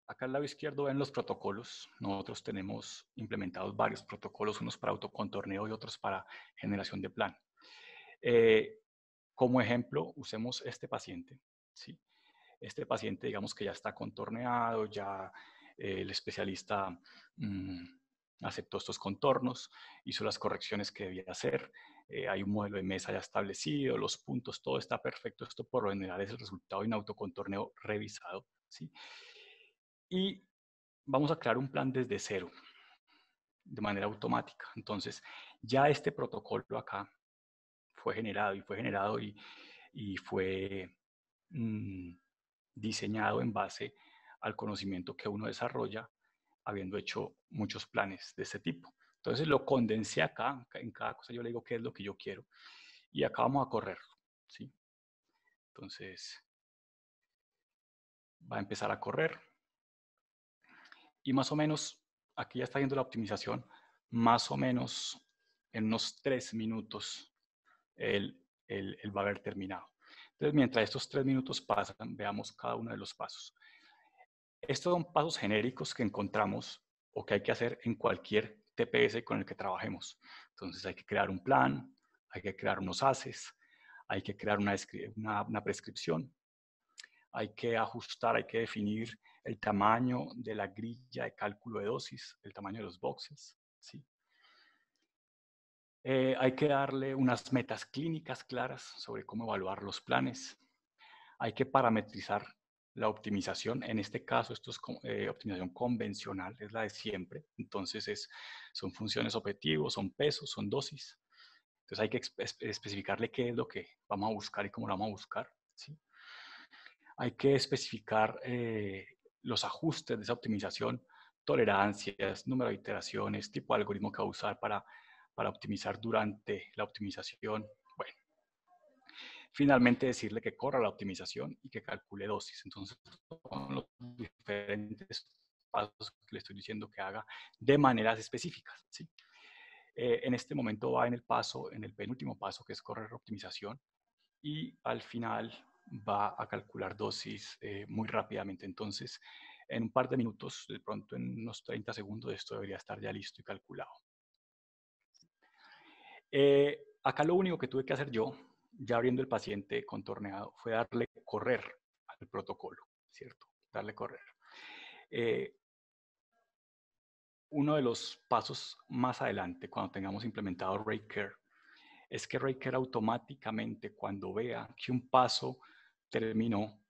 acá al lado izquierdo ven los protocolos. Nosotros tenemos implementados varios protocolos, unos para autocontorneo y otros para generación de plan. Eh, como ejemplo, usemos este paciente, ¿sí? Este paciente, digamos que ya está contorneado, ya eh, el especialista mm, aceptó estos contornos, hizo las correcciones que debía hacer, eh, hay un modelo de mesa ya establecido, los puntos, todo está perfecto. Esto por lo general es el resultado de un autocontorneo revisado, ¿sí? Y vamos a crear un plan desde cero, de manera automática. Entonces, ya este protocolo acá fue generado y fue generado y, y fue mm, diseñado en base al conocimiento que uno desarrolla habiendo hecho muchos planes de este tipo. Entonces lo condensé acá, en cada cosa yo le digo qué es lo que yo quiero y acá vamos a correr, ¿sí? Entonces va a empezar a correr y más o menos, aquí ya está viendo la optimización, más o menos en unos tres minutos el va a haber terminado. Entonces, mientras estos tres minutos pasan, veamos cada uno de los pasos. Estos son pasos genéricos que encontramos o que hay que hacer en cualquier TPS con el que trabajemos. Entonces, hay que crear un plan, hay que crear unos haces, hay que crear una, una prescripción, hay que ajustar, hay que definir el tamaño de la grilla de cálculo de dosis, el tamaño de los boxes, ¿sí? Eh, hay que darle unas metas clínicas claras sobre cómo evaluar los planes. Hay que parametrizar la optimización. En este caso, esto es eh, optimización convencional, es la de siempre. Entonces, es, son funciones objetivos, son pesos, son dosis. Entonces, hay que especificarle qué es lo que vamos a buscar y cómo lo vamos a buscar. Hay que especificar eh, los ajustes de esa optimización, tolerancias, número de iteraciones, tipo de algoritmo que va a usar para para optimizar durante la optimización. Bueno, finalmente decirle que corra la optimización y que calcule dosis. Entonces, son los diferentes pasos que le estoy diciendo que haga de maneras específicas. ¿sí? Eh, en este momento va en el paso, en el penúltimo paso, que es correr optimización, y al final va a calcular dosis eh, muy rápidamente. Entonces, en un par de minutos, de pronto en unos 30 segundos, esto debería estar ya listo y calculado. Eh, acá lo único que tuve que hacer yo, ya abriendo el paciente contorneado, fue darle correr al protocolo, ¿cierto? Darle correr. Eh, uno de los pasos más adelante, cuando tengamos implementado RayCare, es que RayCare automáticamente, cuando vea que un paso terminó,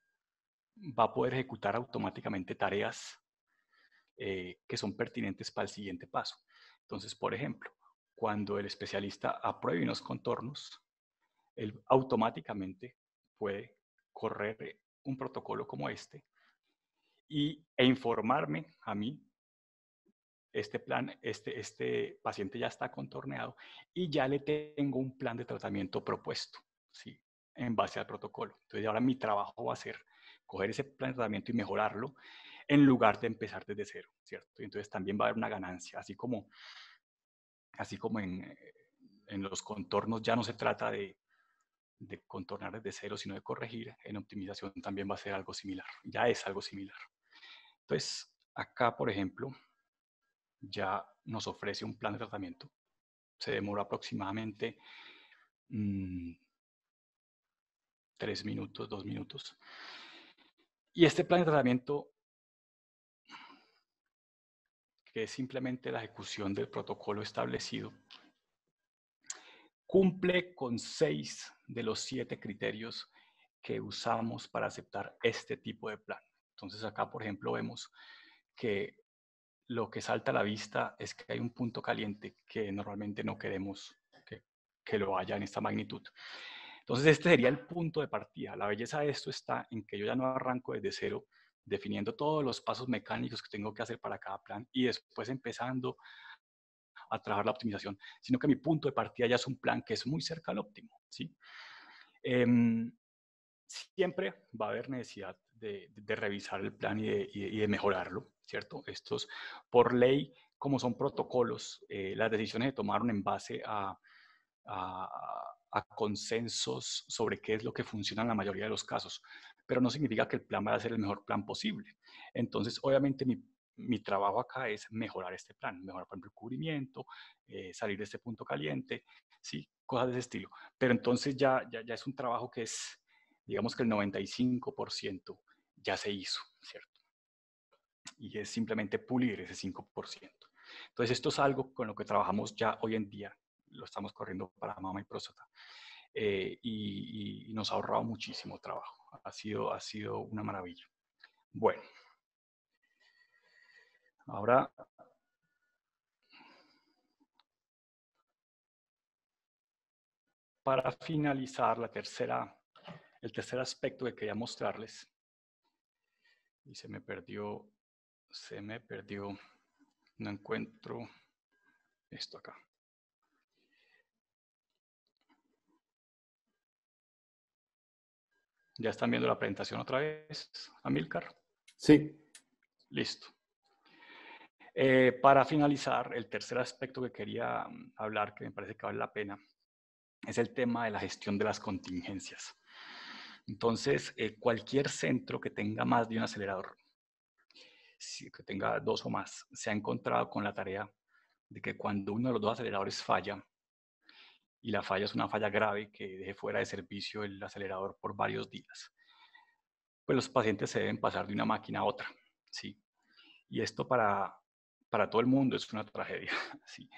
va a poder ejecutar automáticamente tareas eh, que son pertinentes para el siguiente paso. Entonces, por ejemplo, cuando el especialista apruebe unos contornos, él automáticamente puede correr un protocolo como este y, e informarme a mí, este plan, este, este paciente ya está contorneado y ya le tengo un plan de tratamiento propuesto, ¿sí? en base al protocolo. Entonces ahora mi trabajo va a ser coger ese plan de tratamiento y mejorarlo en lugar de empezar desde cero, ¿cierto? entonces también va a haber una ganancia, así como así como en, los contornos ya no se trata de, contornar desde cero, sino de corregir, en optimización también va a ser algo similar, ya es algo similar. Entonces, acá, por ejemplo, ya nos ofrece un plan de tratamiento. Se demora aproximadamente mm, tres minutos, dos minutos. Y este plan de tratamiento que es simplemente la ejecución del protocolo establecido, cumple con seis de los siete criterios que usamos para aceptar este tipo de plan. Entonces acá, por ejemplo, vemos que lo que salta a la vista es que hay un punto caliente que normalmente no queremos que, que lo haya en esta magnitud. Entonces este sería el punto de partida. La belleza de esto está en que yo ya no arranco desde cero, definiendo todos los pasos mecánicos que tengo que hacer para cada plan y después empezando a trabajar la optimización, sino que mi punto de partida ya es un plan que es muy cerca al óptimo. ¿sí? Em, siempre va a haber necesidad de, revisar el plan y de, mejorarlo, ¿cierto? Estos, por ley, como son protocolos, eh, las decisiones se tomaron en base a, a consensos sobre qué es lo que funciona en la mayoría de los casos pero no significa que el plan vaya a ser el mejor plan posible. Entonces, obviamente, mi, trabajo acá es mejorar este plan, mejorar, por el cubrimiento, eh, salir de este punto caliente, ¿sí? Cosas de ese estilo. Pero entonces ya, ya, es un trabajo que es, digamos que el 95% ya se hizo, ¿cierto? Y es simplemente pulir ese 5%. Entonces, esto es algo con lo que trabajamos ya hoy en día, lo estamos corriendo para mama y próstata, eh, y, y, nos ha ahorrado muchísimo trabajo ha sido, ha sido una maravilla. Bueno, ahora para finalizar la tercera, el tercer aspecto que quería mostrarles y se me perdió, se me perdió, no encuentro esto acá. ¿Ya están viendo la presentación otra vez, Amílcar? Sí. Listo. Eh, para finalizar, el tercer aspecto que quería mm, hablar, que me parece que vale la pena, es el tema de la gestión de las contingencias. Entonces, eh, cualquier centro que tenga más de un acelerador, que tenga dos o más, se ha encontrado con la tarea de que cuando uno de los dos aceleradores falla, y la falla es una falla grave que deje fuera de servicio el acelerador por varios días. Pues los pacientes se deben pasar de una máquina a otra, ¿sí? Y esto para, para todo el mundo es una tragedia, ¿sí?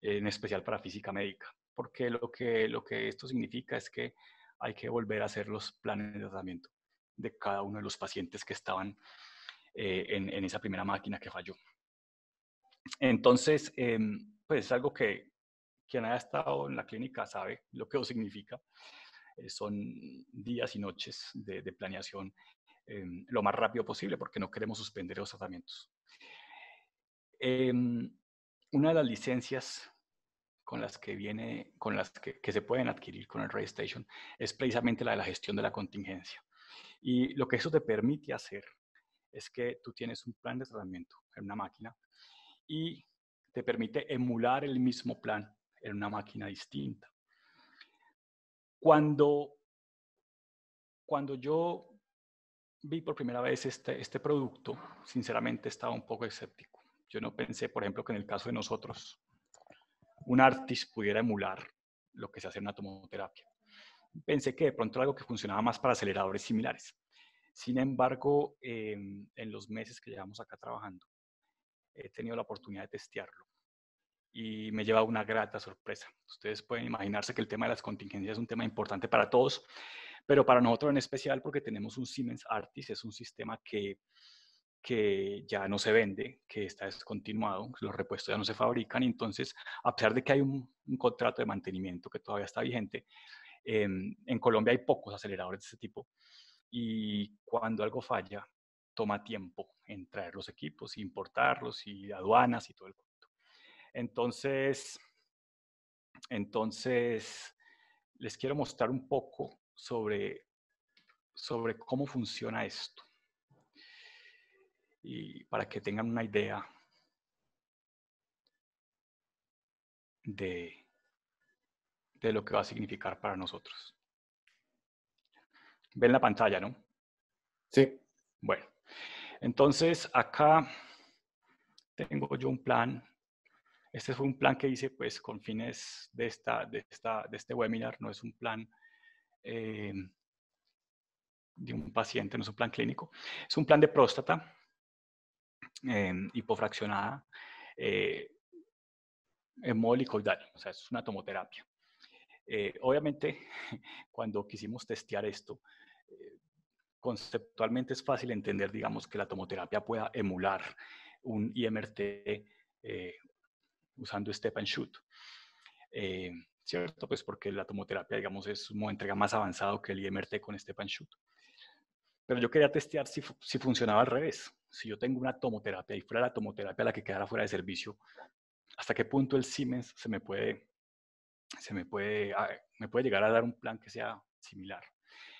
En especial para física médica, porque lo que, lo que esto significa es que hay que volver a hacer los planes de tratamiento de cada uno de los pacientes que estaban eh, en, esa primera máquina que falló. Entonces, em, pues es algo que, quien haya estado en la clínica sabe lo que eso significa. Eh, son días y noches de, planeación em, lo más rápido posible porque no queremos suspender los tratamientos. Em, una de las licencias con las que viene, con las que, que se pueden adquirir con el RayStation es precisamente la de la gestión de la contingencia. Y lo que eso te permite hacer es que tú tienes un plan de tratamiento en una máquina y te permite emular el mismo plan era una máquina distinta. Cuando, cuando yo vi por primera vez este, este producto, sinceramente estaba un poco escéptico. Yo no pensé, por ejemplo, que en el caso de nosotros, un artista pudiera emular lo que se hace en una tomoterapia. Pensé que de pronto algo que funcionaba más para aceleradores similares. Sin embargo, eh, en los meses que llevamos acá trabajando, he tenido la oportunidad de testearlo y me lleva a una grata sorpresa. Ustedes pueden imaginarse que el tema de las contingencias es un tema importante para todos, pero para nosotros en especial porque tenemos un Siemens Artis, es un sistema que, que ya no se vende, que está descontinuado, los repuestos ya no se fabrican, y entonces, a pesar de que hay un, contrato de mantenimiento que todavía está vigente, em, en Colombia hay pocos aceleradores de este tipo, y cuando algo falla, toma tiempo en traer los equipos, importarlos y aduanas y todo el entonces, entonces, les quiero mostrar un poco sobre, sobre cómo funciona esto. Y para que tengan una idea de, de lo que va a significar para nosotros. Ven la pantalla, ¿no? Sí. Bueno, entonces acá tengo yo un plan este fue un plan que hice pues con fines de, esta, de, este webinar, no es un plan eh, de un paciente, no es un plan clínico, es un plan de próstata eh, hipofraccionada, eh, hemolicoidal, o sea, es una tomoterapia. Eh, obviamente, cuando quisimos testear esto, conceptualmente es fácil entender, digamos, que la tomoterapia pueda emular un IMRT usando step and shoot. Eh, ¿Cierto? Pues porque la tomoterapia, digamos, es una entrega más avanzado que el IMRT con step and shoot. Pero yo quería testear si, si funcionaba al revés. Si yo tengo una tomoterapia y fuera la tomoterapia la que quedara fuera de servicio, ¿hasta qué punto el Siemens se me puede, se me puede, ah, me puede llegar a dar un plan que sea similar?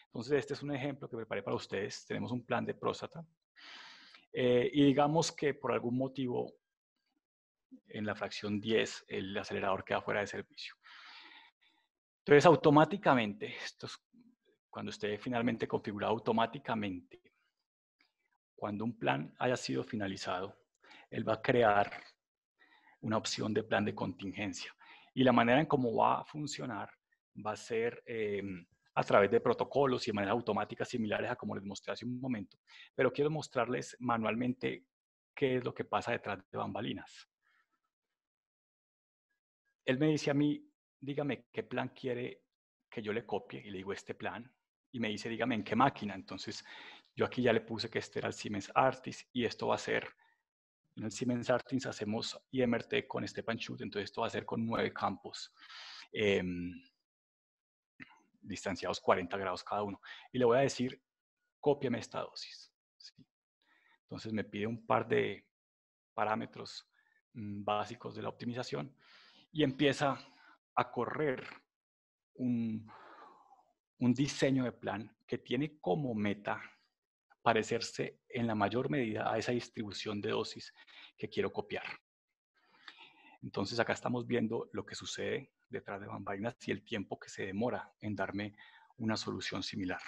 Entonces, este es un ejemplo que preparé para ustedes. Tenemos un plan de próstata. Eh, y digamos que por algún motivo en la fracción 10 el acelerador queda fuera de servicio. Entonces, automáticamente, cuando esté finalmente configurado automáticamente, cuando un plan haya sido finalizado, él va a crear una opción de plan de contingencia. Y la manera en cómo va a funcionar va a ser eh, a través de protocolos y de manera automática similares a como les mostré hace un momento. Pero quiero mostrarles manualmente qué es lo que pasa detrás de bambalinas. Él me dice a mí, dígame qué plan quiere que yo le copie y le digo este plan y me dice, dígame en qué máquina. Entonces yo aquí ya le puse que este era el Siemens Artis y esto va a ser, en el Siemens Artis hacemos IMRT con este panchute. entonces esto va a ser con nueve campos. Em, distanciados 40 grados cada uno. Y le voy a decir, cópiame esta dosis. Entonces me pide un par de parámetros mm, básicos de la optimización y empieza a correr un, diseño de plan que tiene como meta parecerse en la mayor medida a esa distribución de dosis que quiero copiar. Entonces acá estamos viendo lo que sucede detrás de bambalinas y el tiempo que se demora en darme una solución similar.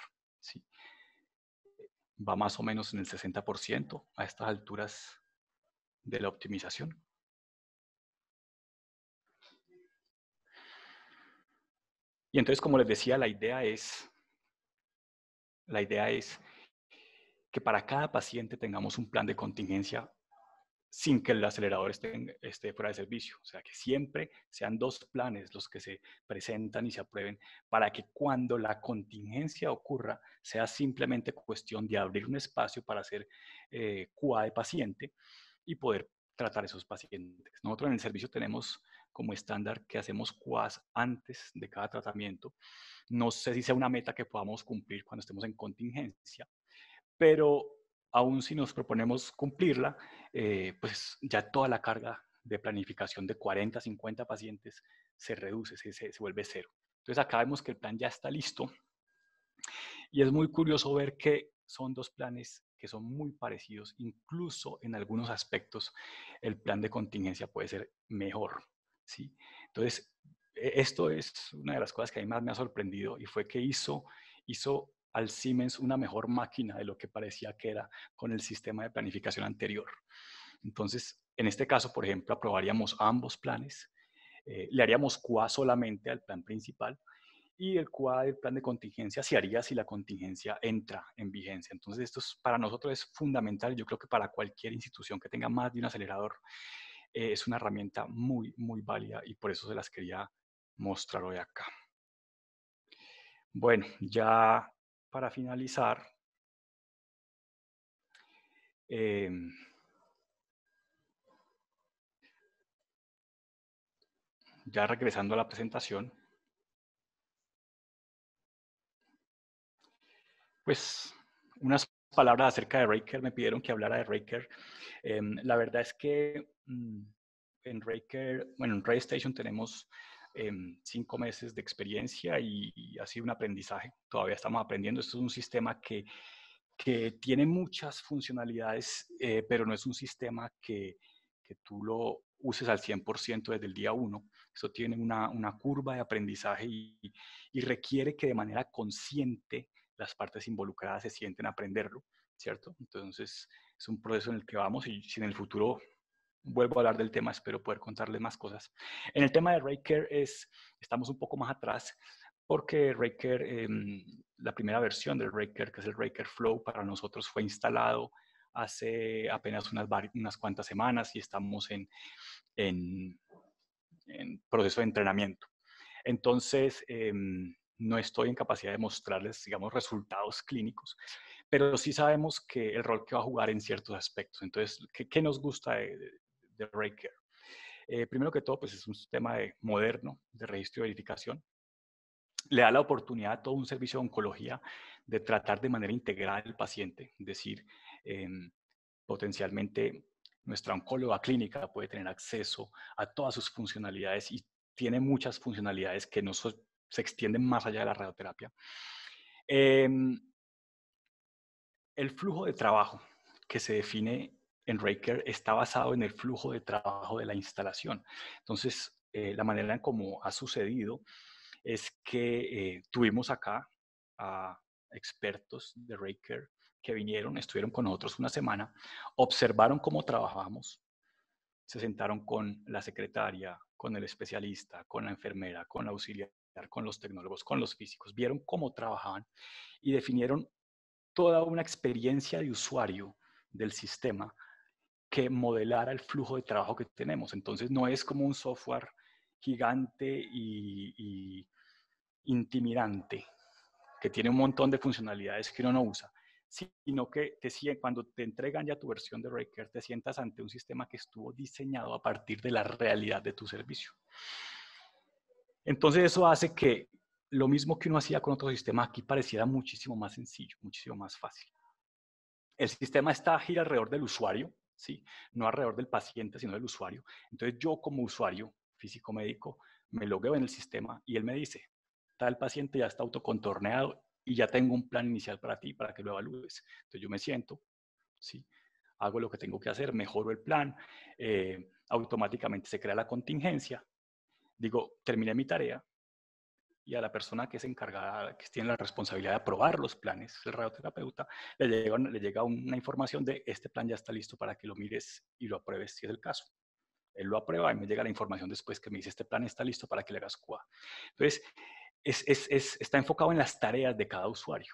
Va más o menos en el 60% a estas alturas de la optimización. Y entonces, como les decía, la idea es, la idea es que para cada paciente tengamos un plan de contingencia sin que el acelerador esté, fuera de servicio. O sea, que siempre sean dos planes los que se presentan y se aprueben para que cuando la contingencia ocurra sea simplemente cuestión de abrir un espacio para hacer eh, de paciente y poder tratar a esos pacientes. Nosotros en el servicio tenemos como estándar que hacemos CUAS antes de cada tratamiento. No sé si sea una meta que podamos cumplir cuando estemos en contingencia, pero aún si nos proponemos cumplirla, eh, pues ya toda la carga de planificación de 40, 50 pacientes se reduce, se, se, se vuelve cero. Entonces acá vemos que el plan ya está listo y es muy curioso ver que son dos planes que son muy parecidos, incluso en algunos aspectos el plan de contingencia puede ser mejor. Entonces, e, esto es una de las cosas que a mí más me ha sorprendido y fue que hizo, hizo al Siemens una mejor máquina de lo que parecía que era con el sistema de planificación anterior. Entonces, en este caso, por ejemplo, aprobaríamos ambos planes, eh, le haríamos QA solamente al plan principal y el QA del plan de contingencia se haría si la contingencia entra en vigencia. Entonces, esto para nosotros es fundamental, yo creo que para cualquier institución que tenga más de un acelerador, eh, es una herramienta muy, muy válida y por eso se las quería mostrar hoy acá. Bueno, ya para finalizar, em, ya regresando a la presentación, pues unas palabras acerca de Raker, me pidieron que hablara de Raker. Em, la verdad es que mm, en Raker, bueno, en RayStation tenemos em, cinco meses de experiencia y, así ha sido un aprendizaje. Todavía estamos aprendiendo. Esto es un sistema que, que tiene muchas funcionalidades, eh, pero no es un sistema que, que tú lo uses al 100% desde el día uno. Eso tiene una, una curva de aprendizaje y, y, requiere que de manera consciente las partes involucradas se sienten a aprenderlo, ¿cierto? Entonces, es un proceso en el que vamos y si en el futuro vuelvo a hablar del tema, espero poder contarles más cosas. En el tema de Raycare es, estamos un poco más atrás porque Raycare, em, la primera versión del Raycare, que es el Raycare Flow, para nosotros fue instalado hace apenas unas, unas cuantas semanas y estamos en, en, proceso de entrenamiento. Entonces, em, no estoy en capacidad de mostrarles, digamos, resultados clínicos, pero sí sabemos que el rol que va a jugar en ciertos aspectos. Entonces, ¿qué, nos gusta de, de, eh, primero que todo, pues es un sistema de, moderno de registro y verificación. Le da la oportunidad a todo un servicio de oncología de tratar de manera integral al paciente, es decir, em, potencialmente nuestra oncóloga clínica puede tener acceso a todas sus funcionalidades y tiene muchas funcionalidades que no se extienden más allá de la radioterapia. Eh, el flujo de trabajo que se define en Raker está basado en el flujo de trabajo de la instalación. Entonces, eh, la manera en cómo ha sucedido es que eh, tuvimos acá a expertos de Raker que vinieron, estuvieron con nosotros una semana, observaron cómo trabajábamos, se sentaron con la secretaria, con el especialista, con la enfermera, con la auxiliar, con los tecnólogos, con los físicos, vieron cómo trabajaban y definieron toda una experiencia de usuario del sistema que modelara el flujo de trabajo que tenemos. Entonces no es como un software gigante y, intimidante que tiene un montón de funcionalidades que uno no usa, sino que te, cuando te entregan ya tu versión de Raker, te sientas ante un sistema que estuvo diseñado a partir de la realidad de tu servicio. Entonces eso hace que lo mismo que uno hacía con otro sistema, aquí pareciera muchísimo más sencillo, muchísimo más fácil. El sistema está gira alrededor del usuario, ¿sí? no alrededor del paciente, sino del usuario. Entonces yo como usuario físico médico me logueo en el sistema y él me dice, tal paciente ya está autocontorneado y ya tengo un plan inicial para ti, para que lo evalúes. Entonces yo me siento, ¿sí? hago lo que tengo que hacer, mejoro el plan, eh, automáticamente se crea la contingencia, digo, terminé mi tarea, y a la persona que es encargada, que tiene la responsabilidad de aprobar los planes, el radioterapeuta, le llega, le llega una información de este plan ya está listo para que lo mires y lo apruebes si es el caso. Él lo aprueba y me llega la información después que me dice este plan está listo para que le hagas CUA. Entonces, es, es, está enfocado en las tareas de cada usuario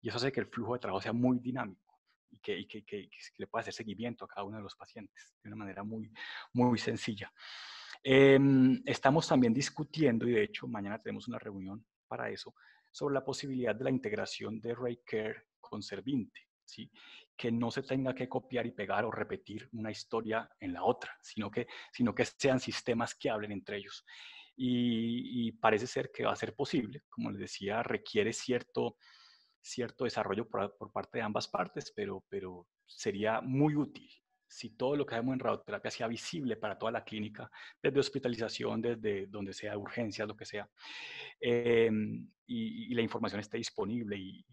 y eso hace que el flujo de trabajo sea muy dinámico y que, le pueda hacer seguimiento a cada uno de los pacientes de una manera muy, muy sencilla. Eh, estamos también discutiendo, y de hecho mañana tenemos una reunión para eso, sobre la posibilidad de la integración de RayCare con Servinte. ¿sí? que no se tenga que copiar y pegar o repetir una historia en la otra, sino que, sino que sean sistemas que hablen entre ellos. Y, parece ser que va a ser posible, como les decía, requiere cierto, cierto desarrollo por, por parte de ambas partes, pero, pero sería muy útil si todo lo que hacemos en radioterapia sea visible para toda la clínica, desde hospitalización, desde donde sea, urgencias, lo que sea, eh, y, la información esté disponible y,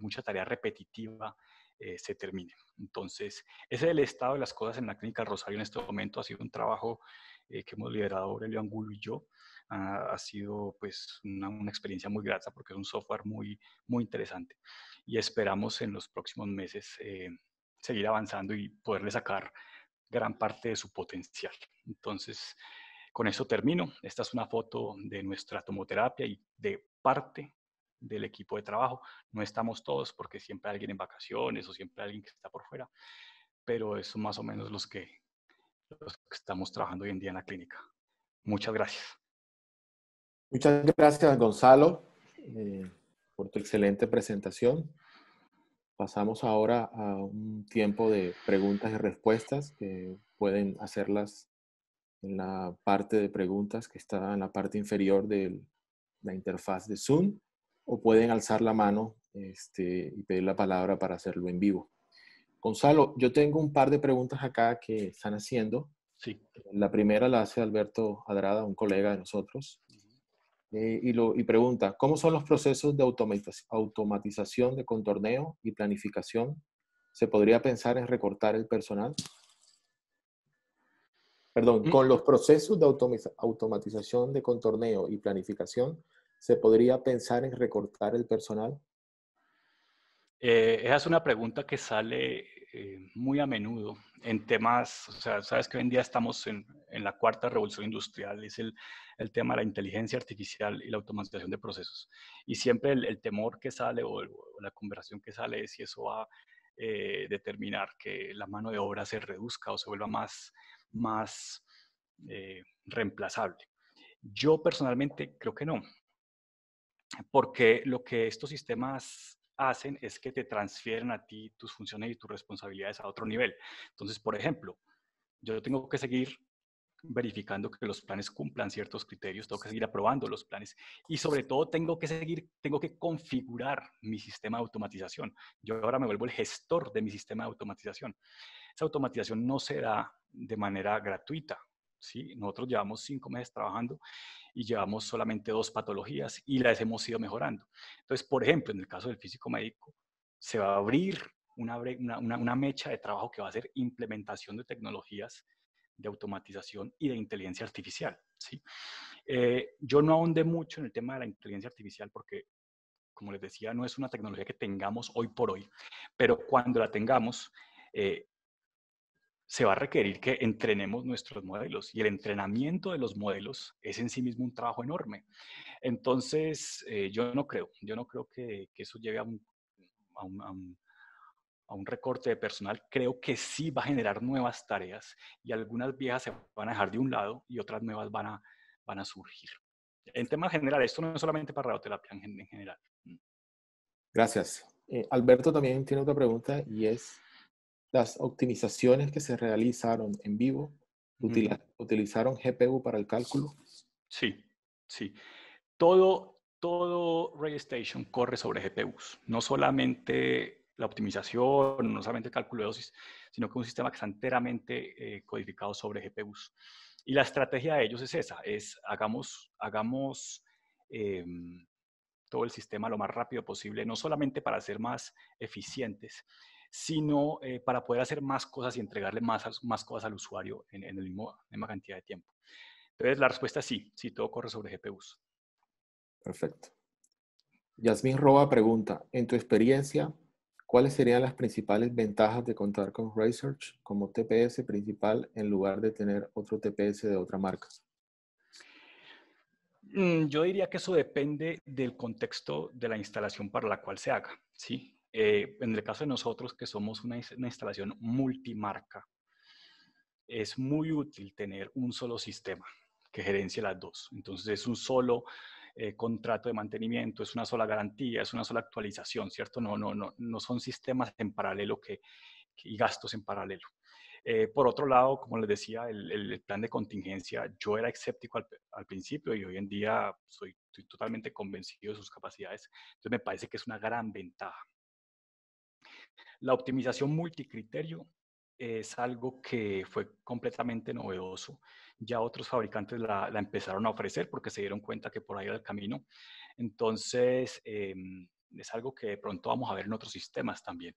mucha tarea repetitiva eh, se termine. Entonces, ese es el estado de las cosas en la clínica Rosario en este momento. Ha sido un trabajo eh, que hemos liderado Aurelio Angulo y yo. ha sido pues una, experiencia muy grata porque es un software muy, muy interesante y esperamos en los próximos meses seguir avanzando y poderle sacar gran parte de su potencial. Entonces, con eso termino. Esta es una foto de nuestra tomoterapia y de parte del equipo de trabajo. No estamos todos porque siempre hay alguien en vacaciones o siempre hay alguien que está por fuera, pero son más o menos los que, estamos trabajando hoy en día en la clínica. Muchas gracias. Muchas gracias, Gonzalo, eh, por tu excelente presentación. Pasamos ahora a un tiempo de preguntas y respuestas que pueden hacerlas en la parte de preguntas que está en la parte inferior de la interfaz de Zoom o pueden alzar la mano este, y pedir la palabra para hacerlo en vivo. Gonzalo, yo tengo un par de preguntas acá que están haciendo. Sí. La primera la hace Alberto Adrada, un colega de nosotros. Eh, y, pregunta, ¿cómo son los procesos de automatización de contorneo y planificación? ¿Se podría pensar en recortar el personal? Perdón, mm. con los procesos de automatización de contorneo y planificación, ¿se podría pensar en recortar el personal? Eh, esa es una pregunta que sale eh, muy a menudo en temas, o sea, sabes que hoy en día estamos en, en la cuarta revolución industrial, es el, el, tema de la inteligencia artificial y la automatización de procesos. Y siempre el, temor que sale o, la conversación que sale es si eso va a eh, determinar que la mano de obra se reduzca o se vuelva más, más eh, reemplazable. Yo personalmente creo que no, porque lo que estos sistemas hacen es que te transfieren a ti tus funciones y tus responsabilidades a otro nivel. Entonces, por ejemplo, yo tengo que seguir verificando que los planes cumplan ciertos criterios, tengo que seguir aprobando los planes y sobre todo tengo que seguir, tengo que configurar mi sistema de automatización. Yo ahora me vuelvo el gestor de mi sistema de automatización. Esa automatización no será de manera gratuita, ¿sí? Nosotros llevamos cinco meses trabajando y llevamos solamente dos patologías y las hemos ido mejorando. Entonces, por ejemplo, en el caso del físico médico, se va a abrir una, una, mecha de trabajo que va a ser implementación de tecnologías de automatización y de inteligencia artificial. ¿sí? Eh, yo no ahondé mucho en el tema de la inteligencia artificial porque como les decía, no es una tecnología que tengamos hoy por hoy, pero cuando la tengamos, eh, se va a requerir que entrenemos nuestros modelos y el entrenamiento de los modelos es en sí mismo un trabajo enorme. Entonces, eh, yo no creo, yo no creo que, eso lleve a un, recorte de personal. Creo que sí va a generar nuevas tareas y algunas viejas se van a dejar de un lado y otras nuevas van a, van a surgir. En tema general, esto no es solamente para radioterapia en general. Mm. Gracias. Eh, Alberto también tiene otra pregunta y es, las optimizaciones que se realizaron en vivo utilizaron GPU para el cálculo. Sí, sí. Todo, todo RayStation corre sobre GPUs. No solamente la optimización, no solamente el cálculo de dosis, sino que un sistema que está enteramente eh, codificado sobre GPUs. Y la estrategia de ellos es esa, es hagamos, hagamos em, todo el sistema lo más rápido posible, no solamente para ser más eficientes, sino eh, para poder hacer más cosas y entregarle más, cosas al usuario en, la misma cantidad de tiempo. Entonces, la respuesta es sí, si todo corre sobre GPUs. Perfecto. Yasmín Roba pregunta, en tu experiencia, ¿cuáles serían las principales ventajas de contar con Research como TPS principal en lugar de tener otro TPS de otra marca? Mm, yo diría que eso depende del contexto de la instalación para la cual se haga, ¿sí? Eh, en el caso de nosotros, que somos una, instalación multimarca, es muy útil tener un solo sistema que gerencie las dos. Entonces, es un solo eh, contrato de mantenimiento, es una sola garantía, es una sola actualización, ¿cierto? No, no, no, no son sistemas en paralelo que, y gastos en paralelo. Eh, por otro lado, como les decía, el, plan de contingencia, yo era escéptico al, al principio y hoy en día soy, estoy totalmente convencido de sus capacidades. Entonces me parece que es una gran ventaja. La optimización multicriterio es algo que fue completamente novedoso. Ya otros fabricantes la, empezaron a ofrecer porque se dieron cuenta que por ahí era el camino. Entonces, em, es algo que de pronto vamos a ver en otros sistemas también.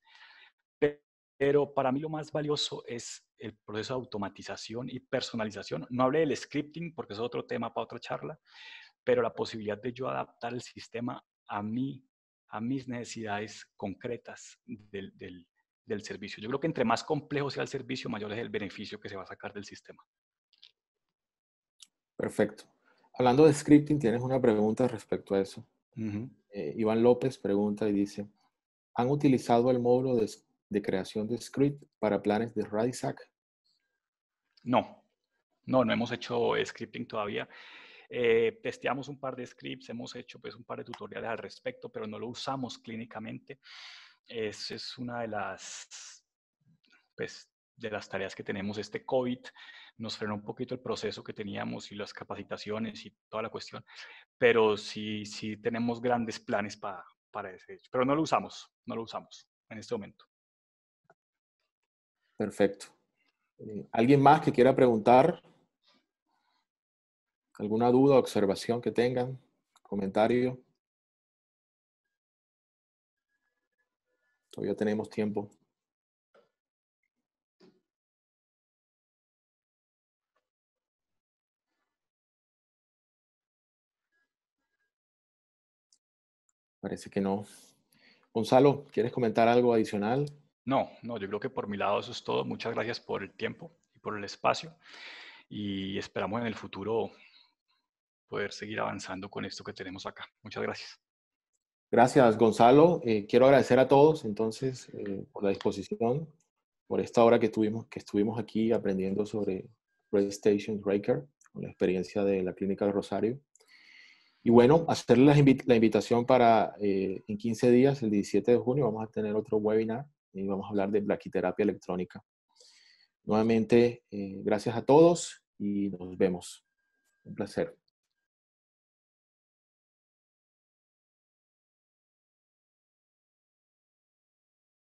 Pero para mí lo más valioso es el proceso de automatización y personalización. No hablé del scripting porque es otro tema para otra charla, pero la posibilidad de yo adaptar el sistema a mí a mis necesidades concretas del, servicio. Yo creo que entre más complejo sea el servicio, mayor es el beneficio que se va a sacar del sistema. Perfecto. Hablando de scripting, tienes una pregunta respecto a eso. Eh, Iván López pregunta y dice, ¿han utilizado el módulo de, creación de script para planes de Radisac? No, no, no hemos hecho scripting todavía. Eh, testeamos un par de scripts, hemos hecho pues un par de tutoriales al respecto, pero no lo usamos clínicamente. Es, es una de las, pues, de las tareas que tenemos este COVID. Nos frenó un poquito el proceso que teníamos y las capacitaciones y toda la cuestión, pero sí, sí tenemos grandes planes para, para ese hecho. Pero no lo usamos, no lo usamos en este momento. Perfecto. Eh, ¿Alguien más que quiera preguntar? ¿Alguna duda, observación que tengan? ¿Comentario? Todavía tenemos tiempo. Parece que no. Gonzalo, ¿quieres comentar algo adicional? No, no, yo creo que por mi lado eso es todo. Muchas gracias por el tiempo y por el espacio y esperamos en el futuro poder seguir avanzando con esto que tenemos acá. Muchas gracias. Gracias, Gonzalo. Eh, quiero agradecer a todos entonces eh, por la disposición, por esta hora que, tuvimos, que estuvimos aquí aprendiendo sobre Red Station Breaker, con la experiencia de la Clínica del Rosario. Y bueno, hacerles la, invitación para eh, en 15 días, el 17 de junio, vamos a tener otro webinar y vamos a hablar de blaquiterapia electrónica. Nuevamente, gracias a todos y nos vemos. Un placer.